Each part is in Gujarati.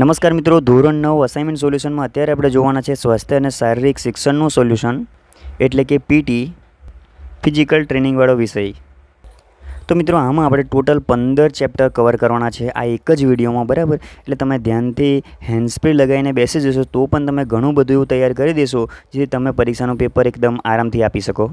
નમસ્કાર મિત્રો ધોરણ નવ અસાઇનમેન્ટ સોલ્યુશનમાં અત્યારે આપણે જોવાના છે સ્વાસ્થ્ય અને શારીરિક શિક્ષણનું સોલ્યુશન એટલે કે પીટી ફિઝિકલ ટ્રેનિંગવાળો વિષય તો મિત્રો આમાં આપણે ટોટલ પંદર ચેપ્ટર કવર કરવાના છે આ એક જ વિડીયોમાં બરાબર એટલે તમે ધ્યાનથી હેન્ડસ્પ્રી લગાવીને બેસી જશો તો પણ તમે ઘણું બધું એવું તૈયાર કરી દેશો જેથી તમે પરીક્ષાનું પેપર એકદમ આરામથી આપી શકો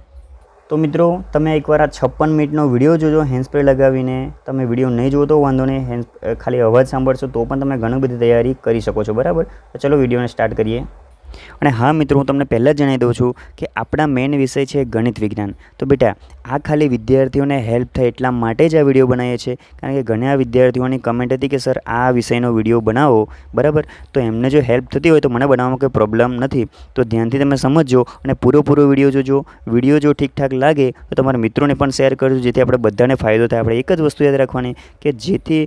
તો મિત્રો તમે એકવાર આ છપ્પન મિનિટનો વિડીયો જોજો હેન્ડસ્પ્રે લગાવીને તમે વિડીયો નહીં જોતો વાંધો નહીં હેન્ડ ખાલી અવાજ સાંભળશો તો પણ તમે ઘણી બધી તૈયારી કરી શકો છો બરાબર ચલો વિડીયોને સ્ટાર્ટ કરીએ અને હા મિત્રો હું તમને પહેલાં જ જણાવી દઉં છું કે આપણા મેઇન વિષય છે ગણિત વિજ્ઞાન તો બેટા આ ખાલી વિદ્યાર્થીઓને હેલ્પ થાય એટલા માટે જ આ વિડીયો બનાવીએ છીએ કારણ કે ઘણા વિદ્યાર્થીઓની કમેન્ટ હતી કે સર આ વિષયનો વિડીયો બનાવો બરાબર તો એમને જો હેલ્પ થતી હોય તો મને બનાવવામાં કોઈ પ્રોબ્લેમ નથી તો ધ્યાનથી તમે સમજો અને પૂરેપૂરો વિડીયો જોજો વિડીયો જો ઠીકઠાક લાગે તો તમારા મિત્રોને પણ શેર કરજો જેથી આપણે બધાને ફાયદો થાય આપણે એક જ વસ્તુ યાદ રાખવાની કે જેથી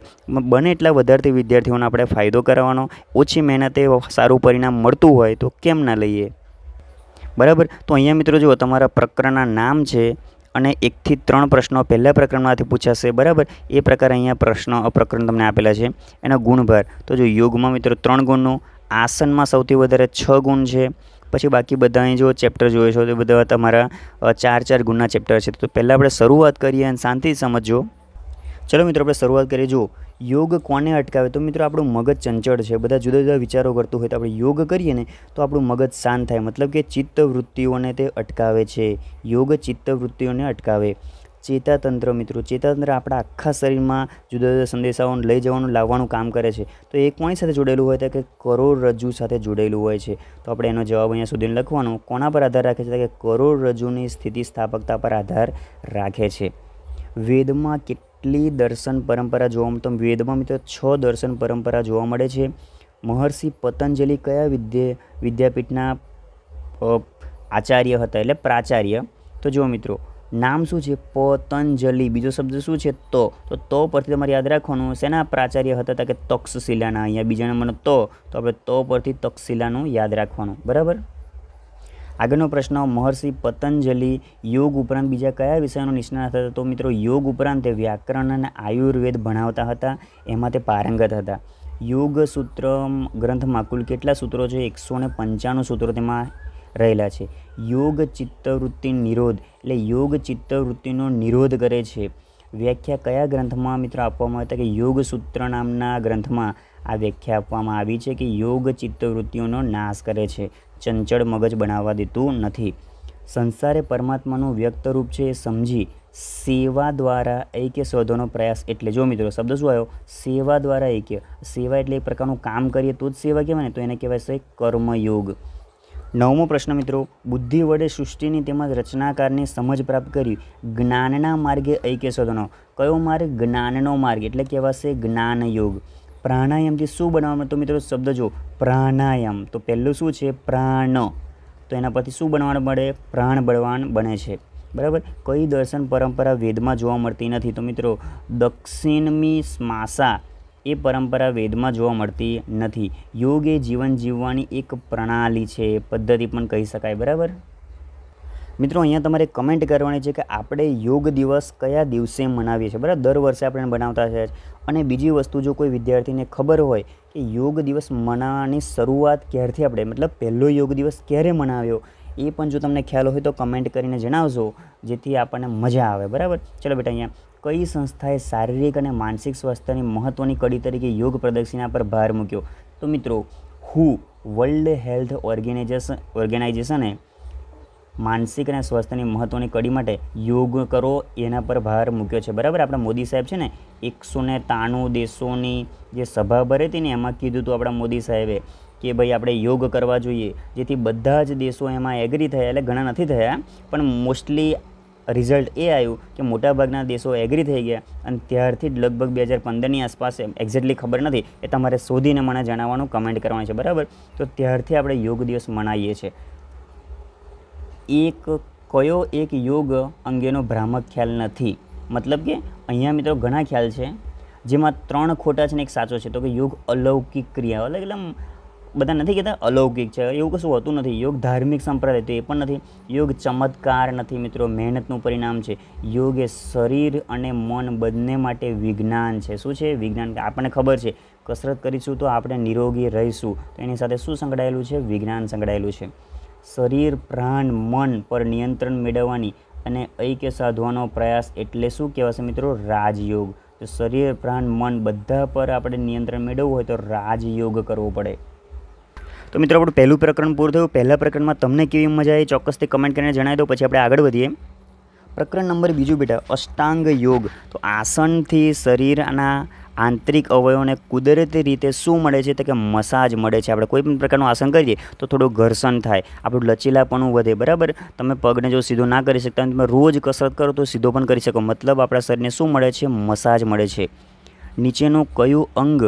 બને એટલા વધારે વિદ્યાર્થીઓને આપણે ફાયદો કરાવવાનો ઓછી મહેનતે સારું પરિણામ મળતું હોય તો કેમ ના લઈએ બરાબર તો અહીંયા મિત્રો જુઓ તમારા પ્રકરણના નામ છે અને એકથી ત્રણ પ્રશ્નો પહેલાં પ્રકરણમાંથી પૂછાશે બરાબર એ પ્રકારે અહીંયા પ્રશ્નો પ્રકરણ તમને આપેલા છે એના ગુણભાર તો જો યોગમાં મિત્રો ત્રણ ગુણનું આસનમાં સૌથી વધારે છ ગુણ છે પછી બાકી બધા અહીં જો ચેપ્ટર જોયો છો તો બધા તમારા ચાર ચાર ગુણના ચેપ્ટર છે તો પહેલાં આપણે શરૂઆત કરીએ અને શાંતિ સમજો ચલો મિત્રો આપણે શરૂઆત કરીએ જો યોગ કોને અટકાવે તો મિત્રો આપણું મગજ ચંચળ છે બધા જુદા જુદા વિચારો કરતું હોય તો આપણે યોગ કરીએ ને તો આપણું મગજ શાંત થાય મતલબ કે ચિત્તવૃત્તિઓને તે અટકાવે છે યોગ ચિત્તવૃત્તિઓને અટકાવે ચેતાતંત્ર મિત્રો ચેતાતંત્ર આપણા આખા શરીરમાં જુદા જુદા સંદેશાઓને લઈ જવાનું લાવવાનું કામ કરે છે તો એ કોની સાથે જોડેલું હોય તો કે કરોડરજ્જુ સાથે જોડેલું હોય છે તો આપણે એનો જવાબ અહીંયા સુધી લખવાનો કોના પર આધાર રાખે છે કે કરોડરજ્જુની સ્થિતિસ્થાપકતા પર આધાર રાખે છે વેદમાં કેટલી દર્શન પરંપરા જોવા મળે વેદમાં મિત્રો છ દર્શન પરંપરા જોવા મળે છે મહર્ષિ પતંજલિ કયા વિદ્ય વિદ્યાપીઠના આચાર્ય હતા એટલે પ્રાચાર્ય તો જુઓ મિત્રો નામ શું છે પતંજલિ બીજો શબ્દ શું છે તો તો તો પરથી તમારે યાદ રાખવાનું શેના પ્રાચાર્ય હતા હતા કે તક્ષશિલાના અહીંયા બીજા નંબરનો તો તો આપણે તો પરથી તક્ષશિલાનું યાદ રાખવાનું બરાબર આગળનો પ્રશ્ન મહર્ષિ પતંજલિ યોગ ઉપરાંત બીજા કયા વિષયોનો નિષ્ણાત હતા તો મિત્રો યોગ ઉપરાંત તે વ્યાકરણ અને આયુર્વેદ ભણાવતા હતા એમાં તે પારંગત હતા યોગ સૂત્ર ગ્રંથમાં કુલ કેટલા સૂત્રો છે એકસો ને પંચાણું સૂત્રો તેમાં રહેલા છે યોગ ચિત્તવૃત્તિ નિરોધ એટલે યોગ ચિત્તવૃત્તિનો નિરોધ કરે છે વ્યાખ્યા કયા ગ્રંથમાં મિત્રો આપવામાં આવતા કે યોગ સૂત્ર નામના ગ્રંથમાં આ વ્યાખ્યા આપવામાં આવી છે કે યોગ ચિત્તવૃત્તિઓનો નાશ કરે છે ચંચળ મગજ બનાવવા દેતું નથી સંસારે પરમાત્માનું વ્યક્ત રૂપ છે એ સમજી સેવા દ્વારા ઐક્ય શોધવાનો પ્રયાસ એટલે જો મિત્રો શબ્દ શું આવ્યો સેવા દ્વારા ઐક્ય સેવા એટલે એક પ્રકારનું કામ કરીએ તો જ સેવા કહેવાય ને તો એને કહેવાય છે કર્મયોગ નવમો પ્રશ્ન મિત્રો બુદ્ધિ વડે સૃષ્ટિની તેમજ રચનાકારની સમજ પ્રાપ્ત કરી જ્ઞાનના માર્ગે ઐક્ય શોધનો કયો માર્ગ જ્ઞાનનો માર્ગ એટલે કહેવાશે જ્ઞાનયોગ પ્રાણાયામથી શું બનાવવાનું તો મિત્રો શબ્દ જો પ્રાણાયામ તો પહેલું શું છે પ્રાણ તો એના પરથી શું બનવાનું મળે પ્રાણ બળવાન બને છે બરાબર કઈ દર્શન પરંપરા વેદમાં જોવા મળતી નથી તો મિત્રો દક્ષિણમી સ્માસા એ પરંપરા વેદમાં જોવા મળતી નથી યોગ એ જીવન જીવવાની એક પ્રણાલી છે પદ્ધતિ પણ કહી શકાય બરાબર મિત્રો અહીંયા તમારે કમેન્ટ કરવાની છે કે આપણે યોગ દિવસ કયા દિવસે મનાવીએ છીએ બરાબર દર વર્ષે આપણે બનાવતા છે અને બીજી વસ્તુ જો કોઈ વિદ્યાર્થીને ખબર હોય કે યોગ દિવસ મનાવવાની શરૂઆત ક્યારથી આપણે મતલબ પહેલો યોગ દિવસ ક્યારે મનાવ્યો એ પણ જો તમને ખ્યાલ હોય તો કમેન્ટ કરીને જણાવજો જેથી આપણને મજા આવે બરાબર ચલો બેટા અહીંયા કઈ સંસ્થાએ શારીરિક અને માનસિક સ્વાસ્થ્યની મહત્ત્વની કડી તરીકે યોગ પ્રદર્શિના પર ભાર મૂક્યો તો મિત્રો હું વર્લ્ડ હેલ્થ ઓર્ગેનાઇઝેશન ઓર્ગેનાઇઝેશને માનસિક અને સ્વાસ્થ્યની મહત્ત્વની કડી માટે યોગ કરો એના પર ભાર મૂક્યો છે બરાબર આપણા મોદી સાહેબ છે ને એકસો ને ત્રાણું દેશોની જે સભા ભરી હતી ને એમાં કીધું હતું આપણા મોદી સાહેબે કે ભાઈ આપણે યોગ કરવા જોઈએ જેથી બધા જ દેશો એમાં એગ્રી થયા એટલે ઘણા નથી થયા પણ મોસ્ટલી રિઝલ્ટ એ આવ્યું કે મોટાભાગના દેશો એગ્રી થઈ ગયા અને ત્યારથી જ લગભગ બે હજાર પંદરની આસપાસ એક્ઝેક્ટલી ખબર નથી એ તમારે શોધીને મને જણાવવાનું કમેન્ટ કરવાનું છે બરાબર તો ત્યારથી આપણે યોગ દિવસ મનાવીએ છીએ એક કયો એક યોગ અંગેનો ભ્રામક ખ્યાલ નથી મતલબ કે અહીંયા મિત્રો ઘણા ખ્યાલ છે જેમાં ત્રણ ખોટા છે ને એક સાચો છે તો કે યોગ અલૌકિક ક્રિયા એટલે બધા નથી કહેતા અલૌકિક છે એવું કશું હોતું નથી યોગ ધાર્મિક સંપ્રદાય તો એ પણ નથી યોગ ચમત્કાર નથી મિત્રો મહેનતનું પરિણામ છે યોગ એ શરીર અને મન બંને માટે વિજ્ઞાન છે શું છે વિજ્ઞાન આપણને ખબર છે કસરત કરીશું તો આપણે નિરોગી રહીશું તો એની સાથે શું સંકળાયેલું છે વિજ્ઞાન સંકળાયેલું છે શરીર પ્રાણ મન પર નિયંત્રણ મેળવવાની અને ઐક્ય સાધવાનો પ્રયાસ એટલે શું કહેવાશે મિત્રો રાજયોગ તો શરીર પ્રાણ મન બધા પર આપણે નિયંત્રણ મેળવવું હોય તો રાજયોગ કરવો પડે તો મિત્રો આપણું પહેલું પ્રકરણ પૂરું થયું પહેલા પ્રકરણમાં તમને કેવી મજા આવી ચોક્કસથી કમેન્ટ કરીને જણાવી દો પછી આપણે આગળ વધીએ પ્રકરણ નંબર બીજું બેટા અષ્ટાંગ યોગ તો આસનથી શરીરના આંતરિક અવયવોને કુદરતી રીતે શું મળે છે તો કે મસાજ મળે છે આપણે કોઈ પણ પ્રકારનું આસન કરીએ તો થોડું ઘર્ષણ થાય આપણું લચીલાપણું વધે બરાબર તમે પગને જો સીધો ના કરી શકતા તમે રોજ કસરત કરો તો સીધો પણ કરી શકો મતલબ આપણા શરીરને શું મળે છે મસાજ મળે છે નીચેનું કયું અંગ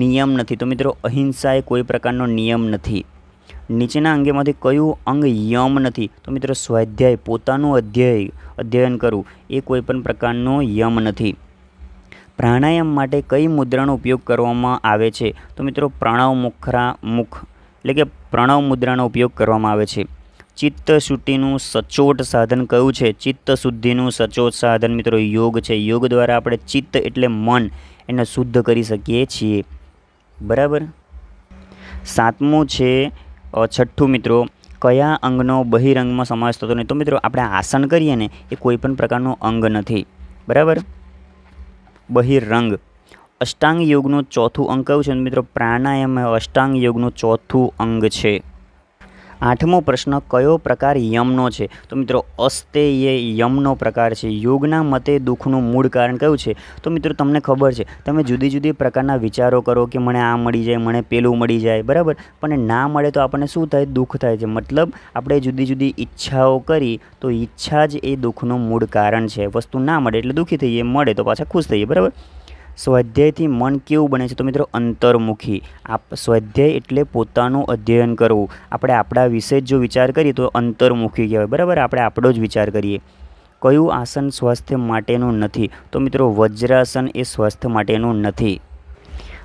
નિયમ નથી તો મિત્રો અહિંસા એ કોઈ પ્રકારનો નિયમ નથી નીચેના અંગેમાંથી કયું અંગ યમ નથી તો મિત્રો સ્વાધ્યાય પોતાનું અધ્યય અધ્યયન કરવું એ કોઈપણ પ્રકારનો યમ નથી પ્રાણાયામ માટે કઈ મુદ્રાનો ઉપયોગ કરવામાં આવે છે તો મિત્રો પ્રણવ મુખરા મુખ એટલે કે પ્રણવ મુદ્રાનો ઉપયોગ કરવામાં આવે છે ચિત્ત શુદ્ધિનું સચોટ સાધન કયું છે ચિત્ત શુદ્ધિનું સચોટ સાધન મિત્રો યોગ છે યોગ દ્વારા આપણે ચિત્ત એટલે મન એને શુદ્ધ કરી શકીએ છીએ બરાબર સાતમું છે છઠ્ઠું મિત્રો કયા અંગનો બહિરંગમાં સમાવેશ થતો નહીં તો મિત્રો આપણે આસન કરીએ ને એ કોઈપણ પ્રકારનો અંગ નથી બરાબર બહિરંગ અષ્ટાંગ યોગનું ચોથું અંગ કયું છે મિત્રો પ્રાણાયામ અષ્ટાંગ યોગનું ચોથું અંગ છે આઠમો પ્રશ્ન કયો પ્રકાર યમનો છે તો મિત્રો અસ્તે એ યમનો પ્રકાર છે યોગના મતે દુઃખનું મૂળ કારણ કયું છે તો મિત્રો તમને ખબર છે તમે જુદી જુદી પ્રકારના વિચારો કરો કે મને આ મળી જાય મને પેલું મળી જાય બરાબર પણ ના મળે તો આપણને શું થાય દુઃખ થાય છે મતલબ આપણે જુદી જુદી ઈચ્છાઓ કરી તો ઈચ્છા જ એ દુઃખનું મૂળ કારણ છે વસ્તુ ના મળે એટલે દુઃખી થઈએ મળે તો પાછા ખુશ થઈએ બરાબર સ્વાધ્યાયથી મન કેવું બને છે તો મિત્રો અંતર્મુખી આપ સ્વાધ્યાય એટલે પોતાનું અધ્યયન કરવું આપણે આપણા વિશે જો વિચાર કરીએ તો અંતર્મુખી કહેવાય બરાબર આપણે આપણો જ વિચાર કરીએ કયું આસન સ્વાસ્થ્ય માટેનું નથી તો મિત્રો વજ્રાસન એ સ્વાસ્થ્ય માટેનું નથી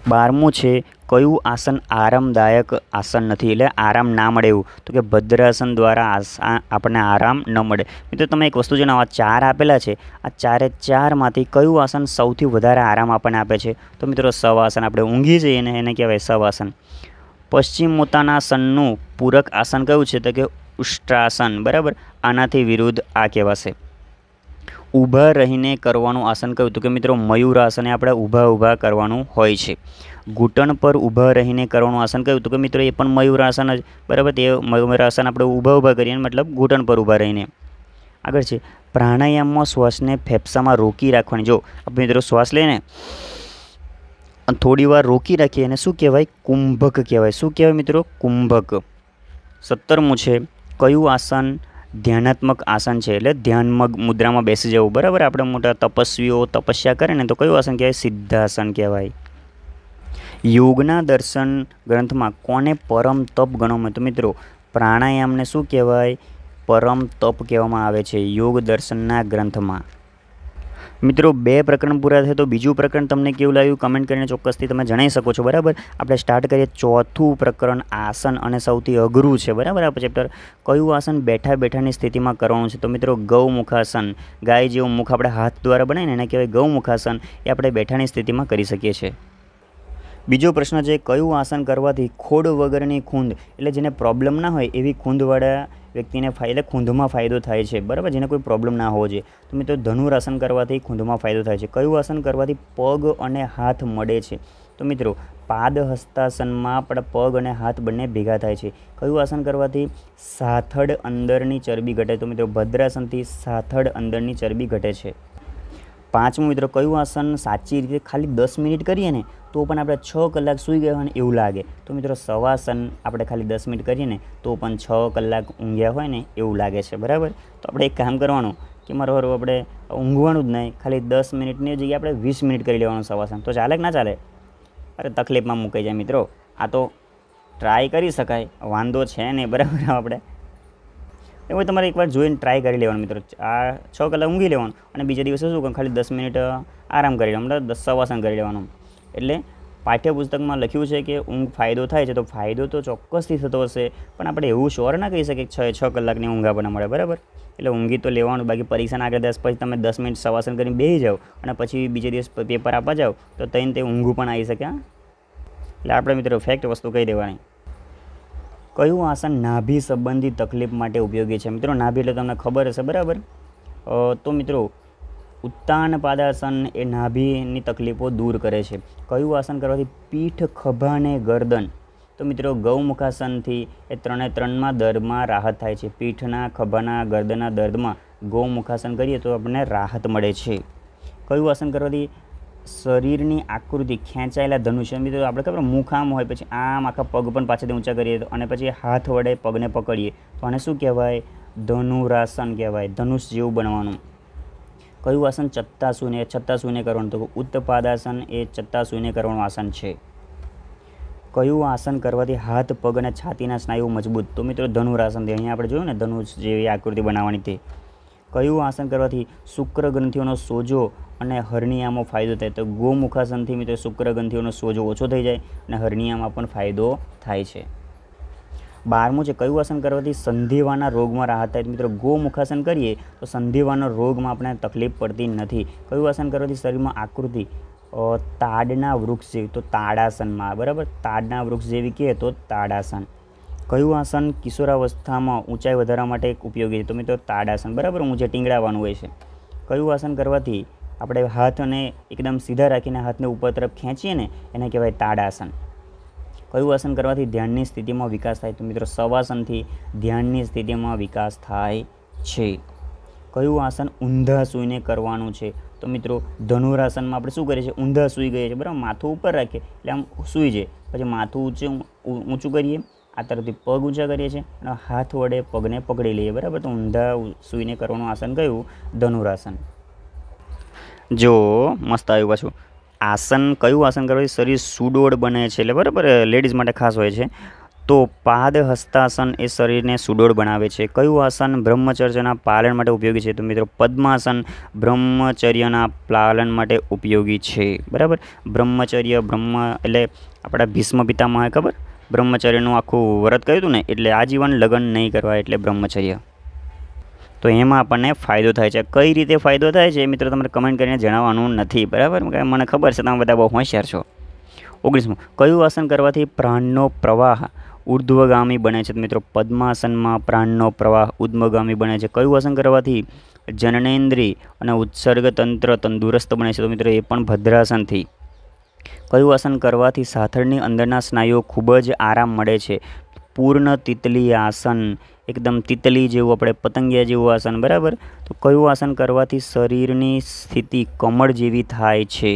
બારમું છે કયું આસન આરામદાયક આસન નથી એટલે આરામ ના મળે એવું તો કે ભદ્રાસન દ્વારા આપણને આરામ ન મળે મિત્રો તમે એક વસ્તુ આવા ચાર આપેલા છે આ ચારે ચારમાંથી કયું આસન સૌથી વધારે આરામ આપણને આપે છે તો મિત્રો સવાસન આપણે ઊંઘી જઈએ ને એને કહેવાય સવાસન પશ્ચિમ મોતાનાસનનું પૂરક આસન કયું છે તો કે ઉષ્ટ્રાસન બરાબર આનાથી વિરુદ્ધ આ કહેવાશે ઊભા રહીને કરવાનું આસન કહ્યું હતું કે મિત્રો મયુરાસન એ આપણે ઊભા ઊભા કરવાનું હોય છે ઘૂંટણ પર ઊભા રહીને કરવાનું આસન કહ્યું હતું કે મિત્રો એ પણ મયુરાસન જ બરાબર તે મયુરાસન આપણે ઊભા ઊભા કરીએ મતલબ ઘૂંટણ પર ઊભા રહીને આગળ છે પ્રાણાયામમાં શ્વાસને ફેફસામાં રોકી રાખવાની જો આપણે મિત્રો શ્વાસ લઈને થોડી વાર રોકી રાખીએ અને શું કહેવાય કુંભક કહેવાય શું કહેવાય મિત્રો કુંભક સત્તરમું છે કયું આસન ધ્યાનાત્મક આસન છે એટલે ધ્યાનમગ મુદ્રામાં બેસી જવું બરાબર આપણે મોટા તપસ્વીઓ તપસ્યા કરે ને તો કયું આસન કહેવાય સિદ્ધાસન કહેવાય યોગના દર્શન ગ્રંથમાં કોને પરમ તપ ગણવામાં તો મિત્રો પ્રાણાયામને શું કહેવાય પરમ તપ કહેવામાં આવે છે યોગ દર્શનના ગ્રંથમાં મિત્રો બે પ્રકરણ પૂરા થયા તો બીજું પ્રકરણ તમને કેવું લાગ્યું કમેન્ટ કરીને ચોક્કસથી તમે જણાવી શકો છો બરાબર આપણે સ્ટાર્ટ કરીએ ચોથું પ્રકરણ આસન અને સૌથી અઘરું છે બરાબર આ ચેપ્ટર કયું આસન બેઠા બેઠાની સ્થિતિમાં કરવાનું છે તો મિત્રો ગૌમુખાસન ગાય જેવું મુખ આપણે હાથ દ્વારા બનાવીને એને કહેવાય ગૌમુખાસન એ આપણે બેઠાની સ્થિતિમાં કરી શકીએ છીએ બીજો પ્રશ્ન છે કયું આસન કરવાથી ખોડ વગરની ખૂંદ એટલે જેને પ્રોબ્લેમ ના હોય એવી ખૂંદવાળા વ્યક્તિને એટલે ખૂંધમાં ફાયદો થાય છે બરાબર જેને કોઈ પ્રોબ્લેમ ના હોવો જોઈએ તો મિત્રો ધનુર કરવાથી ખૂંધમાં ફાયદો થાય છે કયું આસન કરવાથી પગ અને હાથ મળે છે તો મિત્રો પાદહસ્તાસનમાં પણ પગ અને હાથ બંને ભેગા થાય છે કયું આસન કરવાથી સાથળ અંદરની ચરબી ઘટે તો મિત્રો ભદ્રાસનથી સાથળ અંદરની ચરબી ઘટે છે પાંચમું મિત્રો કયું આસન સાચી રીતે ખાલી દસ મિનિટ કરીએ ને તો પણ આપણે છ કલાક સૂઈ ગયા હોય ને એવું લાગે તો મિત્રો સવાસન આપણે ખાલી દસ મિનિટ કરીએ ને તો પણ છ કલાક ઊંઘ્યા હોય ને એવું લાગે છે બરાબર તો આપણે એક કામ કરવાનું કે મારો હરું આપણે ઊંઘવાનું જ નહીં ખાલી દસ મિનિટની જગ્યાએ આપણે વીસ મિનિટ કરી લેવાનું સવાસન તો ચાલે કે ના ચાલે અરે તકલીફમાં મૂકાઈ જાય મિત્રો આ તો ટ્રાય કરી શકાય વાંધો છે નહીં બરાબર આપણે એવું તમારે એકવાર જોઈને ટ્રાય કરી લેવાનું મિત્રો આ છ કલાક ઊંઘી લેવાનું અને બીજા દિવસે શું ખાલી દસ મિનિટ આરામ કરી લેવાનું મતલબ દસ સવાસન કરી લેવાનું એટલે પાઠ્યપુસ્તકમાં લખ્યું છે કે ઊંઘ ફાયદો થાય છે તો ફાયદો તો ચોક્કસથી થતો હશે પણ આપણે એવું શ્યોર ના કહી શકીએ છ છ કલાકની ઊંઘ આપણને મળે બરાબર એટલે ઊંઘી તો લેવાનું બાકી પરીક્ષાના આગળ દસ પછી તમે દસ મિનિટ સવાસન કરીને બેસી જાઓ અને પછી બીજે દિવસ પેપર આપવા જાઓ તો તઈને તે ઊંઘું પણ આવી શકે એટલે આપણે મિત્રો ફેક્ટ વસ્તુ કહી દેવાની કયું આસન નાભી સંબંધી તકલીફ માટે ઉપયોગી છે મિત્રો નાભી એટલે તમને ખબર હશે બરાબર તો મિત્રો ઉત્તાન પાદાસન એ નાભીની તકલીફો દૂર કરે છે કયું આસન કરવાથી પીઠ ખભાને ગરદન તો મિત્રો ગૌમુખાસનથી એ ત્રણે ત્રણમાં દર્દમાં રાહત થાય છે પીઠના ખભાના ગરદના દર્દમાં ગૌમુખાસન કરીએ તો આપણને રાહત મળે છે કયું આસન કરવાથી શરીરની આકૃતિ ખેંચાયેલા ધનુષ્ય મિત્રો આપણે ખબર મુખ આમ હોય પછી આમ આખા પગ પણ પાછળથી ઊંચા કરીએ તો અને પછી હાથ વડે પગને પકડીએ તો આને શું કહેવાય ધનુરાસન કહેવાય ધનુષ જેવું બનવાનું કયું આસન છત્તા છત્તાસુને કરવાનું તો ઉત્તપાદાસન એ ચત્તાસુને કરવાનું આસન છે કયું આસન કરવાથી હાથ પગ અને છાતીના સ્નાયુ મજબૂત તો મિત્રો ધનુરાસન અહીંયા આપણે જોયું ને ધનુષ જેવી આકૃતિ બનાવવાની તે કયું આસન કરવાથી શુક્ર ગ્રંથિઓનો સોજો અને હર્નિયામાં ફાયદો થાય તો ગોમુખાસનથી મિત્રો શુક્ર ગ્રંથિઓનો સોજો ઓછો થઈ જાય અને હર્નિયામાં પણ ફાયદો થાય છે બારમું છે કયું આસન કરવાથી સંધિવાના રોગમાં રાહત થાય મિત્રો ગોમુખાસન કરીએ તો સંધિવાના રોગમાં આપણે તકલીફ પડતી નથી કયું આસન કરવાથી શરીરમાં આકૃતિ તાડના વૃક્ષ જેવી તો તાડાસનમાં બરાબર તાડના વૃક્ષ જેવી કહે તો તાડાસન કયું આસન કિશોરાવસ્થામાં ઊંચાઈ વધારવા માટે ઉપયોગી છે તો મિત્રો તાડાસન બરાબર ઊંચે ટીંગડાવાનું હોય છે કયું આસન કરવાથી આપણે હાથને એકદમ સીધા રાખીને હાથને ઉપર તરફ ખેંચીએ ને એને કહેવાય તાડાસન કયું આસન કરવાથી ધ્યાનની સ્થિતિમાં વિકાસ થાય તો મિત્રો સવાસનથી ધ્યાનની સ્થિતિમાં વિકાસ થાય છે કયું આસન ઊંધા સૂઈને કરવાનું છે તો મિત્રો ધનુરાસનમાં આપણે શું કરીએ છીએ ઊંધા સૂઈ ગઈએ છીએ બરાબર માથું ઉપર રાખીએ એટલે આમ સૂઈ જાય પછી માથું ઊંચું ઊંચું કરીએ આ તરફથી પગ ઊંચા કરીએ છીએ અને હાથ વડે પગને પકડી લઈએ બરાબર તો ઊંધા સૂઈને કરવાનું આસન કયું ધનુરાસન જો મસ્ત આવ્યું પાછું આસન કયું આસન કરવાથી શરીર સુડોળ બને છે એટલે બરાબર લેડીઝ માટે ખાસ હોય છે તો પાદ હસ્તાસન એ શરીરને સુડોળ બનાવે છે કયું આસન બ્રહ્મચર્યના પાલન માટે ઉપયોગી છે તો મિત્રો પદ્માસન બ્રહ્મચર્યના પાલન માટે ઉપયોગી છે બરાબર બ્રહ્મચર્ય બ્રહ્મ એટલે આપણા ભીષ્મ પિતામાં ખબર બ્રહ્મચર્યનું આખું વ્રત કર્યું હતું ને એટલે આજીવન લગ્ન નહીં કરવા એટલે બ્રહ્મચર્ય તો એમાં આપણને ફાયદો થાય છે કઈ રીતે ફાયદો થાય છે મિત્રો તમારે કમેન્ટ કરીને જણાવવાનું નથી બરાબર મને ખબર છે તમે બધા બહુ હોશિયાર છો ઓગણીસમું કયું આસન કરવાથી પ્રાણનો પ્રવાહ ઉર્ધ્વગામી બને છે મિત્રો પદ્માસનમાં પ્રાણનો પ્રવાહ ઉદ્મગામી બને છે કયું આસન કરવાથી જનનેન્દ્રિય અને ઉત્સર્ગ તંત્ર તંદુરસ્ત બને છે તો મિત્રો એ પણ ભદ્રાસનથી કયું આસન કરવાથી સાથળની અંદરના સ્નાયુઓ ખૂબ જ આરામ મળે છે પૂર્ણ તિતલી આસન એકદમ તિતલી જેવું આપણે પતંગિયા જેવું આસન બરાબર તો કયું આસન કરવાથી શરીરની સ્થિતિ કમળ જેવી થાય છે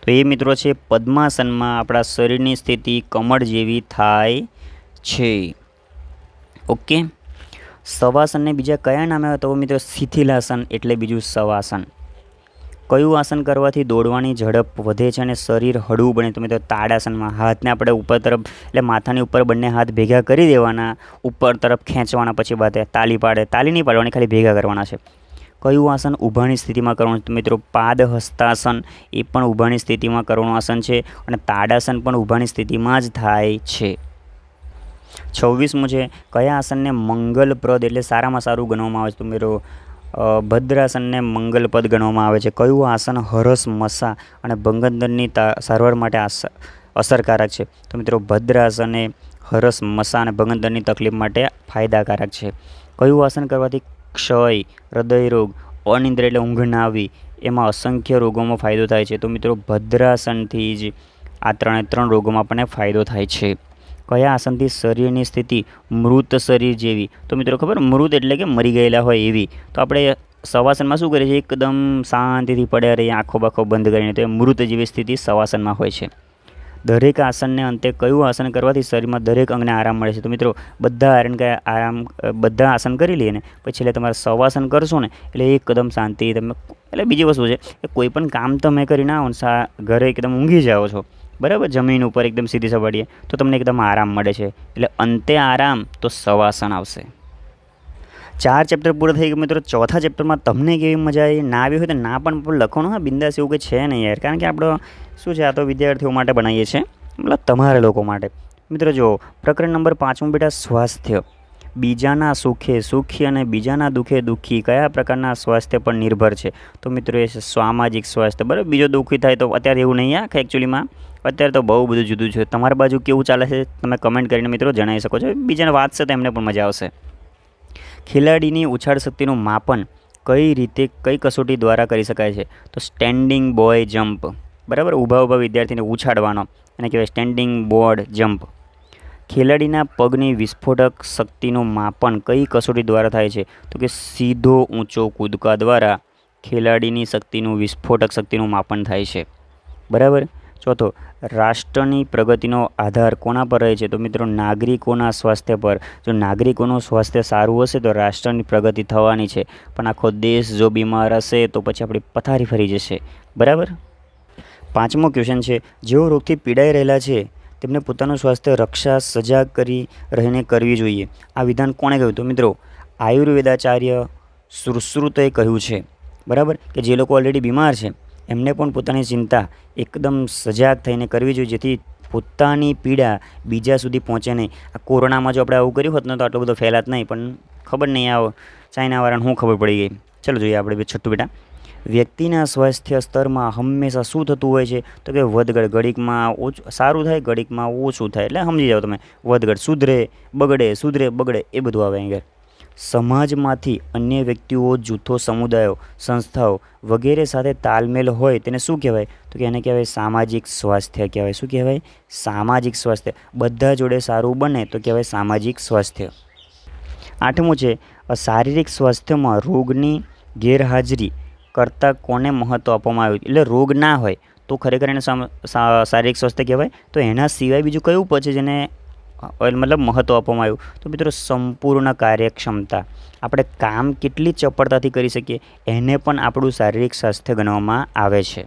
તો એ મિત્રો છે પદ્માસનમાં આપણા શરીરની સ્થિતિ કમળ જેવી થાય છે ઓકે સવાસનને બીજા કયા નામે તો મિત્રો શિથિલાસન એટલે બીજું સવાસન કયું આસન કરવાથી દોડવાની ઝડપ વધે છે અને શરીર હળવું બને તમે તો તાડાસનમાં હાથને આપણે ઉપર તરફ એટલે માથાની ઉપર બંને હાથ ભેગા કરી દેવાના ઉપર તરફ ખેંચવાના પછી બાદ તાલી પાડે તાલી નહીં પાડવાની ખાલી ભેગા કરવાના છે કયું આસન ઊભાની સ્થિતિમાં કરવાનું તો મિત્રો પાદ હસ્તાસન એ પણ ઊભાની સ્થિતિમાં કરવાનું આસન છે અને તાડાસન પણ ઊભાની સ્થિતિમાં જ થાય છે છવ્વીસમું છે કયા આસનને મંગલપ્રદ એટલે સારામાં સારું ગણવામાં આવે છે તો મિત્રો ભદ્રાસનને મંગલપદ ગણવામાં આવે છે કયું આસન હરસ મસા અને ભંગંદનની સારવાર માટે અસરકારક છે તો મિત્રો ભદ્રાસન એ હરસ મસા અને ભંગંદનની તકલીફ માટે ફાયદાકારક છે કયું આસન કરવાથી ક્ષય હૃદયરોગ અનિંદ્ર એટલે ઊંઘ ના આવી એમાં અસંખ્ય રોગોમાં ફાયદો થાય છે તો મિત્રો ભદ્રાસનથી જ આ ત્રણે ત્રણ રોગોમાં આપણને ફાયદો થાય છે કયા આસનથી શરીરની સ્થિતિ મૃત શરીર જેવી તો મિત્રો ખબર મૃત એટલે કે મરી ગયેલા હોય એવી તો આપણે સવાસનમાં શું કરીએ છીએ એકદમ શાંતિથી પડ્યા રહીએ આંખો બાંખો બંધ કરીને તો એ મૃત જેવી સ્થિતિ સવાસનમાં હોય છે દરેક આસનને અંતે કયું આસન કરવાથી શરીરમાં દરેક અંગને આરામ મળે છે તો મિત્રો બધા આરણ આરામ બધા આસન કરી લઈએ ને પછી એટલે તમારે સવાસન કરશો ને એટલે એકદમ શાંતિ તમે એટલે બીજી વસ્તુ છે કે કોઈ પણ કામ તમે કરી ના આવો ઘરે એકદમ ઊંઘી જાઓ છો બરાબર જમીન ઉપર એકદમ સીધી સપાટીએ તો તમને એકદમ આરામ મળે છે એટલે અંતે આરામ તો સવાસન આવશે ચાર ચેપ્ટર પૂરા થઈ ગયા મિત્રો ચોથા ચેપ્ટરમાં તમને કેવી મજા આવી ના આવી હોય તો ના પણ લખવાનું હા બિંદાસ એવું કે છે નહીં યાર કારણ કે આપણો શું છે આ તો વિદ્યાર્થીઓ માટે બનાવીએ છીએ મતલબ તમારા લોકો માટે મિત્રો જુઓ પ્રકરણ નંબર પાંચમું બેટા સ્વાસ્થ્ય બીજાના સુખે સુખી અને બીજાના દુઃખે દુઃખી કયા પ્રકારના સ્વાસ્થ્ય પર નિર્ભર છે તો મિત્રો એ સામાજિક સ્વાસ્થ્ય બરાબર બીજો દુઃખી થાય તો અત્યારે એવું નહીં આ એકચ્યુઅલીમાં અત્યારે તો બહુ બધું જુદું છે તમારી બાજુ કેવું ચાલે છે તમે કમેન્ટ કરીને મિત્રો જણાવી શકો છો બીજાને વાંચશે તો એમને પણ મજા આવશે ખેલાડીની ઉછાળ શક્તિનું માપન કઈ રીતે કઈ કસોટી દ્વારા કરી શકાય છે તો સ્ટેન્ડિંગ બોય જમ્પ બરાબર ઊભા ઊભા વિદ્યાર્થીને ઉછાળવાનો એને કહેવાય સ્ટેન્ડિંગ બોર્ડ જમ્પ ખેલાડીના પગની વિસ્ફોટક શક્તિનું માપન કઈ કસોટી દ્વારા થાય છે તો કે સીધો ઊંચો કૂદકા દ્વારા ખેલાડીની શક્તિનું વિસ્ફોટક શક્તિનું માપન થાય છે બરાબર ચોથો રાષ્ટ્રની પ્રગતિનો આધાર કોના પર રહે છે તો મિત્રો નાગરિકોના સ્વાસ્થ્ય પર જો નાગરિકોનું સ્વાસ્થ્ય સારું હશે તો રાષ્ટ્રની પ્રગતિ થવાની છે પણ આખો દેશ જો બીમાર હશે તો પછી આપણી પથારી ફરી જશે બરાબર પાંચમો ક્વેશ્ચન છે જેઓ રોગથી પીડાઈ રહેલા છે તેમને પોતાનું સ્વાસ્થ્ય રક્ષા સજાગ કરી રહીને કરવી જોઈએ આ વિધાન કોણે કહ્યું તો મિત્રો આયુર્વેદાચાર્ય સુશ્રુતએ કહ્યું છે બરાબર કે જે લોકો ઓલરેડી બીમાર છે એમને પણ પોતાની ચિંતા એકદમ સજાગ થઈને કરવી જોઈએ જેથી પોતાની પીડા બીજા સુધી પહોંચે નહીં આ કોરોનામાં જો આપણે આવું કર્યું હોત ને તો આટલો બધો ફેલાત નહીં પણ ખબર નહીં આવો ચાઇનાવાળાને શું ખબર પડી ગઈ ચલો જોઈએ આપણે છઠ્ઠું બેટા વ્યક્તિના સ્વાસ્થ્ય સ્તરમાં હંમેશા શું થતું હોય છે તો કે વધઘડ ઘડીકમાં ઓછું સારું થાય ઘડીકમાં ઓછું થાય એટલે સમજી જાઓ તમે વધઘડ સુધરે બગડે સુધરે બગડે એ બધું આવે અહીંયા સમાજમાંથી અન્ય વ્યક્તિઓ જૂથો સમુદાયો સંસ્થાઓ વગેરે સાથે તાલમેલ હોય તેને શું કહેવાય તો કે એને કહેવાય સામાજિક સ્વાસ્થ્ય કહેવાય શું કહેવાય સામાજિક સ્વાસ્થ્ય બધા જોડે સારું બને તો કહેવાય સામાજિક સ્વાસ્થ્ય આઠમું છે શારીરિક સ્વાસ્થ્યમાં રોગની ગેરહાજરી કરતાં કોને મહત્ત્વ આપવામાં આવ્યું એટલે રોગ ના હોય તો ખરેખર એને શારીરિક સ્વાસ્થ્ય કહેવાય તો એના સિવાય બીજું કયું પછી જેને મતલબ મહત્ત્વ આપવામાં આવ્યું તો મિત્રો સંપૂર્ણ કાર્યક્ષમતા આપણે કામ કેટલી ચપળતાથી કરી શકીએ એને પણ આપણું શારીરિક સ્વાસ્થ્ય ગણવામાં આવે છે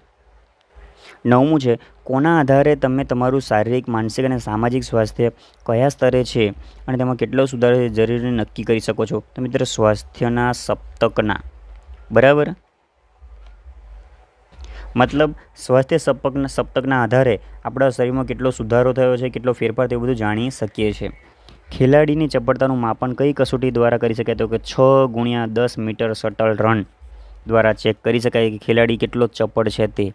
નવમું છે કોના આધારે તમે તમારું શારીરિક માનસિક અને સામાજિક સ્વાસ્થ્ય કયા સ્તરે છે અને તેમાં કેટલો સુધારો જરૂરી નક્કી કરી શકો છો તો મિત્રો સ્વાસ્થ્યના સપ્તકના બરાબર મતલબ સ્વાસ્થ્ય સપ્તકના સપ્તકના આધારે આપણા શરીરમાં કેટલો સુધારો થયો છે કેટલો ફેરફાર થયો બધું જાણી શકીએ છીએ ખેલાડીની ચપળતાનું માપન કઈ કસોટી દ્વારા કરી શકાય તો કે છ ગુણ્યા દસ મીટર શટલ રન દ્વારા ચેક કરી શકાય કે ખેલાડી કેટલો ચપળ છે તે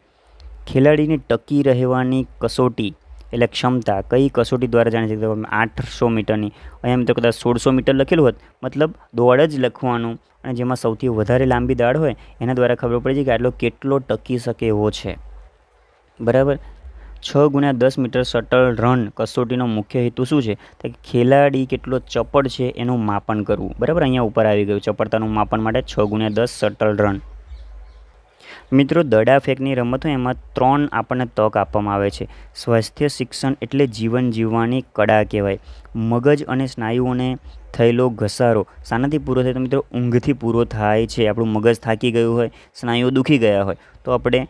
ખેલાડીની ટકી રહેવાની કસોટી એટલે ક્ષમતા કઈ કસોટી દ્વારા જાણી શકતા તમે આઠસો મીટરની અહીંયા મિત્રો કદાચ સોળસો મીટર લખેલું હોત મતલબ દોડ જ લખવાનું અને જેમાં સૌથી વધારે લાંબી દાળ હોય એના દ્વારા ખબર પડે છે કે આટલો કેટલો ટકી શકે એવો છે બરાબર છ ગુણ્યા દસ મીટર શટલ રન કસોટીનો મુખ્ય હેતુ શું છે તો ખેલાડી કેટલો ચપળ છે એનું માપન કરવું બરાબર અહીંયા ઉપર આવી ગયું ચપળતાનું માપન માટે છ ગુણ્યા દસ શટલ રન મિત્રો દડા ફેંકની રમતો એમાં ત્રણ આપણને તક આપવામાં આવે છે સ્વાસ્થ્ય શિક્ષણ એટલે જીવન જીવવાની કળા કહેવાય મગજ અને સ્નાયુઓને થયેલો ઘસારો શાનાથી પૂરો થાય તો મિત્રો ઊંઘથી પૂરો થાય છે આપણું મગજ થાકી ગયું હોય સ્નાયુઓ દુખી ગયા હોય તો આપણે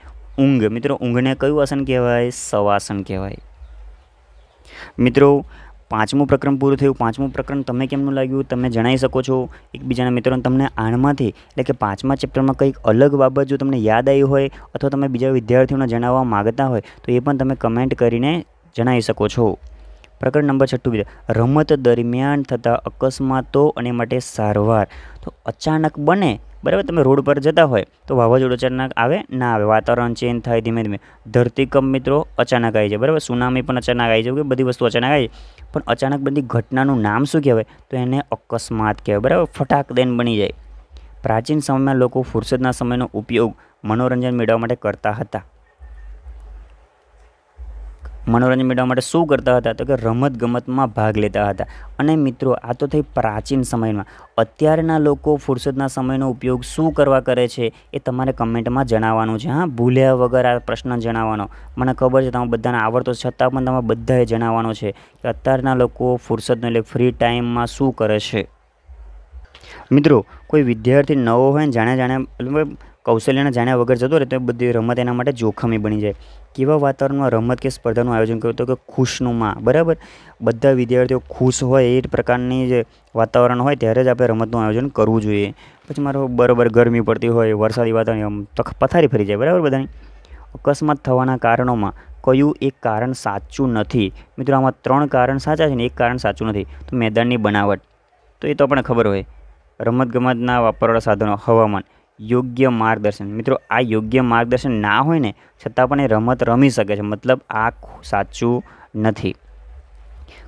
ઊંઘ મિત્રો ઊંઘને કયું આસન કહેવાય સવાસન કહેવાય મિત્રો પાંચમું પ્રકરણ પૂરું થયું પાંચમું પ્રકરણ તમે કેમનું લાગ્યું તમે જણાવી શકો છો એકબીજાના મિત્રોને તમને આણમાંથી એટલે કે પાંચમા ચેપ્ટરમાં કંઈક અલગ બાબત જો તમને યાદ આવી હોય અથવા તમે બીજા વિદ્યાર્થીઓને જણાવવા માગતા હોય તો એ પણ તમે કમેન્ટ કરીને જણાવી શકો છો પ્રકરણ નંબર છઠ્ઠું રમત દરમિયાન થતા અકસ્માતો અને માટે સારવાર તો અચાનક બને બરાબર તમે રોડ પર જતા હોય તો વાવાઝોડું અચાનક આવે ના આવે વાતાવરણ ચેન્જ થાય ધીમે ધીમે ધરતીકંપ મિત્રો અચાનક આવી જાય બરાબર સુનામી પણ અચાનક આવી જાય કે બધી વસ્તુ અચાનક આવી જાય પણ અચાનક બધી ઘટનાનું નામ શું કહેવાય તો એને અકસ્માત કહેવાય બરાબર ફટાક દેન બની જાય પ્રાચીન સમયમાં લોકો ફુરસદના સમયનો ઉપયોગ મનોરંજન મેળવવા માટે કરતા હતા મનોરંજન મેળવવા માટે શું કરતા હતા તો કે રમત ગમતમાં ભાગ લેતા હતા અને મિત્રો આ તો થઈ પ્રાચીન સમયમાં અત્યારના લોકો ફુરસદના સમયનો ઉપયોગ શું કરવા કરે છે એ તમારે કમેન્ટમાં જણાવવાનું છે હા ભૂલ્યા વગર આ પ્રશ્ન જણાવવાનો મને ખબર છે તમે બધાને આવડતો છતાં પણ તમે બધાએ જણાવવાનો છે કે અત્યારના લોકો ફુરસદનો એટલે ફ્રી ટાઈમમાં શું કરે છે મિત્રો કોઈ વિદ્યાર્થી નવો હોય ને જાણે જાણે કૌશલ્યને જાણ્યા વગર જતો રહે તો બધી રમત એના માટે જોખમી બની જાય કેવા વાતાવરણમાં રમત કે સ્પર્ધાનું આયોજન કર્યું તો કે ખુશનુમા બરાબર બધા વિદ્યાર્થીઓ ખુશ હોય એ પ્રકારની જે વાતાવરણ હોય ત્યારે જ આપણે રમતનું આયોજન કરવું જોઈએ પછી મારો બરાબર ગરમી પડતી હોય વરસાદી વાતાવરણ પથારી ફરી જાય બરાબર બધાની અકસ્માત થવાના કારણોમાં કયું એક કારણ સાચું નથી મિત્રો આમાં ત્રણ કારણ સાચા છે ને એક કારણ સાચું નથી તો મેદાનની બનાવટ તો એ તો આપણને ખબર હોય રમતગમતના વાપરવાળા સાધનો હવામાન યોગ્ય માર્ગદર્શન મિત્રો આ યોગ્ય માર્ગદર્શન ના હોય ને છતાં પણ એ રમત રમી શકે છે મતલબ આ સાચું નથી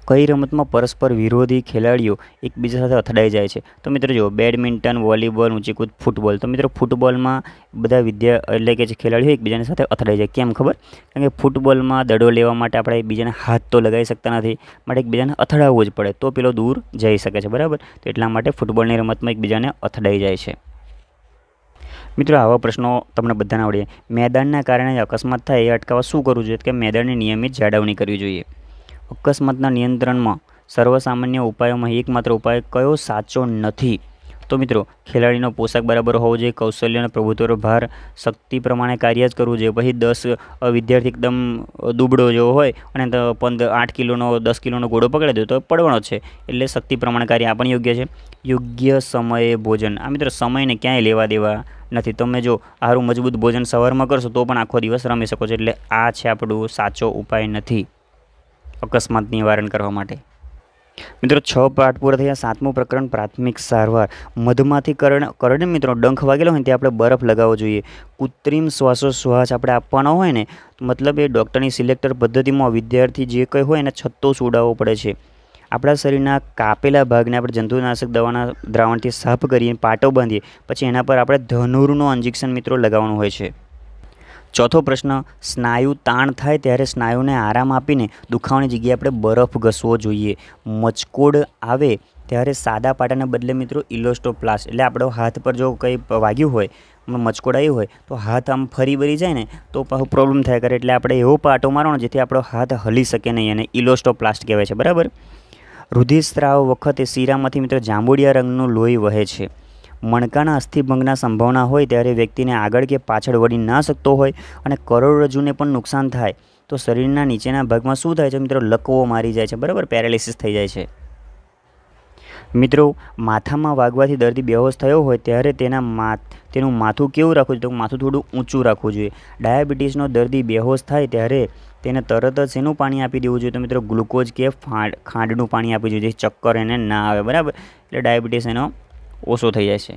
કઈ રમતમાં પરસ્પર વિરોધી ખેલાડીઓ એકબીજા સાથે અથડાઈ જાય છે તો મિત્રો જુઓ બેડમિન્ટન વોલીબોલ ઊંચી કૂદ ફૂટબોલ તો મિત્રો ફૂટબોલમાં બધા વિદ્યા એટલે કે જે ખેલાડીઓ એકબીજાની સાથે અથડાઈ જાય કેમ ખબર કારણ કે ફૂટબોલમાં દડો લેવા માટે આપણે એકબીજાને હાથ તો લગાવી શકતા નથી માટે એકબીજાને અથડાવવું જ પડે તો પેલો દૂર જઈ શકે છે બરાબર તો એટલા માટે ફૂટબોલની રમતમાં એકબીજાને અથડાઈ જાય છે મિત્રો આવા પ્રશ્નો તમને બધાને આવડે મેદાનના કારણે અકસ્માત થાય એ અટકાવવા શું કરવું જોઈએ કે મેદાનની નિયમિત જાળવણી કરવી જોઈએ અકસ્માતના નિયંત્રણમાં સર્વસામાન્ય ઉપાયોમાં એકમાત્ર ઉપાય કયો સાચો નથી તો મિત્રો ખેલાડીનો પોશાક બરાબર હોવો જોઈએ કૌશલ્ય પ્રભુત્વનો ભાર શક્તિ પ્રમાણે કાર્ય જ કરવું જોઈએ પછી દસ વિદ્યાર્થી એકદમ દુબળો જેવો હોય અને પંદર આઠ કિલોનો દસ કિલોનો ઘોડો પકડે દો તો પડવાનો છે એટલે શક્તિ પ્રમાણે કાર્ય આ પણ યોગ્ય છે યોગ્ય સમયે ભોજન આ મિત્રો સમયને ક્યાંય લેવા દેવા નથી તમે જો સારું મજબૂત ભોજન સવારમાં કરશો તો પણ આખો દિવસ રમી શકો છો એટલે આ છે આપણું સાચો ઉપાય નથી અકસ્માત નિવારણ કરવા માટે મિત્રો છ પાઠ પૂરા થયા સાતમું પ્રકરણ પ્રાથમિક સારવાર મધમાંથી કરણ કરડે મિત્રો ડંખ વાગેલો હોય ત્યાં આપણે બરફ લગાવવો જોઈએ કૃત્રિમ શ્વાસોશ્વાસ આપણે આપવાનો હોય ને મતલબ એ ડૉક્ટરની સિલેક્ટર પદ્ધતિમાં વિદ્યાર્થી જે કંઈ હોય એને છત્તો સુડાવવો પડે છે આપણા શરીરના કાપેલા ભાગને આપણે જંતુનાશક દવાના દ્રાવણથી સાફ કરીને પાટો બાંધીએ પછી એના પર આપણે ધનુરનું ઇન્જેક્શન મિત્રો લગાવવાનું હોય છે ચોથો પ્રશ્ન સ્નાયુ તાણ થાય ત્યારે સ્નાયુને આરામ આપીને દુખાવાની જગ્યાએ આપણે બરફ ઘસવો જોઈએ મચકોડ આવે ત્યારે સાદા પાટાને બદલે મિત્રો ઇલોસ્ટોપ્લાસ એટલે આપણો હાથ પર જો કંઈ વાગ્યું હોય મચકોડ આવ્યું હોય તો હાથ આમ ફરી બરી જાય ને તો પ્રોબ્લેમ થાય કરે એટલે આપણે એવો પાટો મારવાનો જેથી આપણો હાથ હલી શકે નહીં અને ઇલોસ્ટોપ્લાસ્ટ કહેવાય છે બરાબર રુધિરસ્ત્રાવ વખતે શીરામાંથી મિત્રો જાંબુડિયા રંગનું લોહી વહે છે મણકાના અસ્થિભંગના સંભાવના હોય ત્યારે વ્યક્તિને આગળ કે પાછળ વળી ના શકતો હોય અને કરોડરજ્જુને પણ નુકસાન થાય તો શરીરના નીચેના ભાગમાં શું થાય છે મિત્રો લકવો મારી જાય છે બરાબર પેરાલિસિસ થઈ જાય છે મિત્રો માથામાં વાગવાથી દર્દી બેહોશ થયો હોય ત્યારે તેના માથ તેનું માથું કેવું રાખવું જોઈએ તો માથું થોડું ઊંચું રાખવું જોઈએ ડાયાબિટીસનો દર્દી બેહોશ થાય ત્યારે તેને તરત જ શેનું પાણી આપી દેવું જોઈએ તો મિત્રો ગ્લુકોઝ કે ખાંડનું પાણી આપી દેવું જોઈએ ચક્કર એને ના આવે બરાબર એટલે ડાયાબિટીસ એનો ઓછો થઈ જાય છે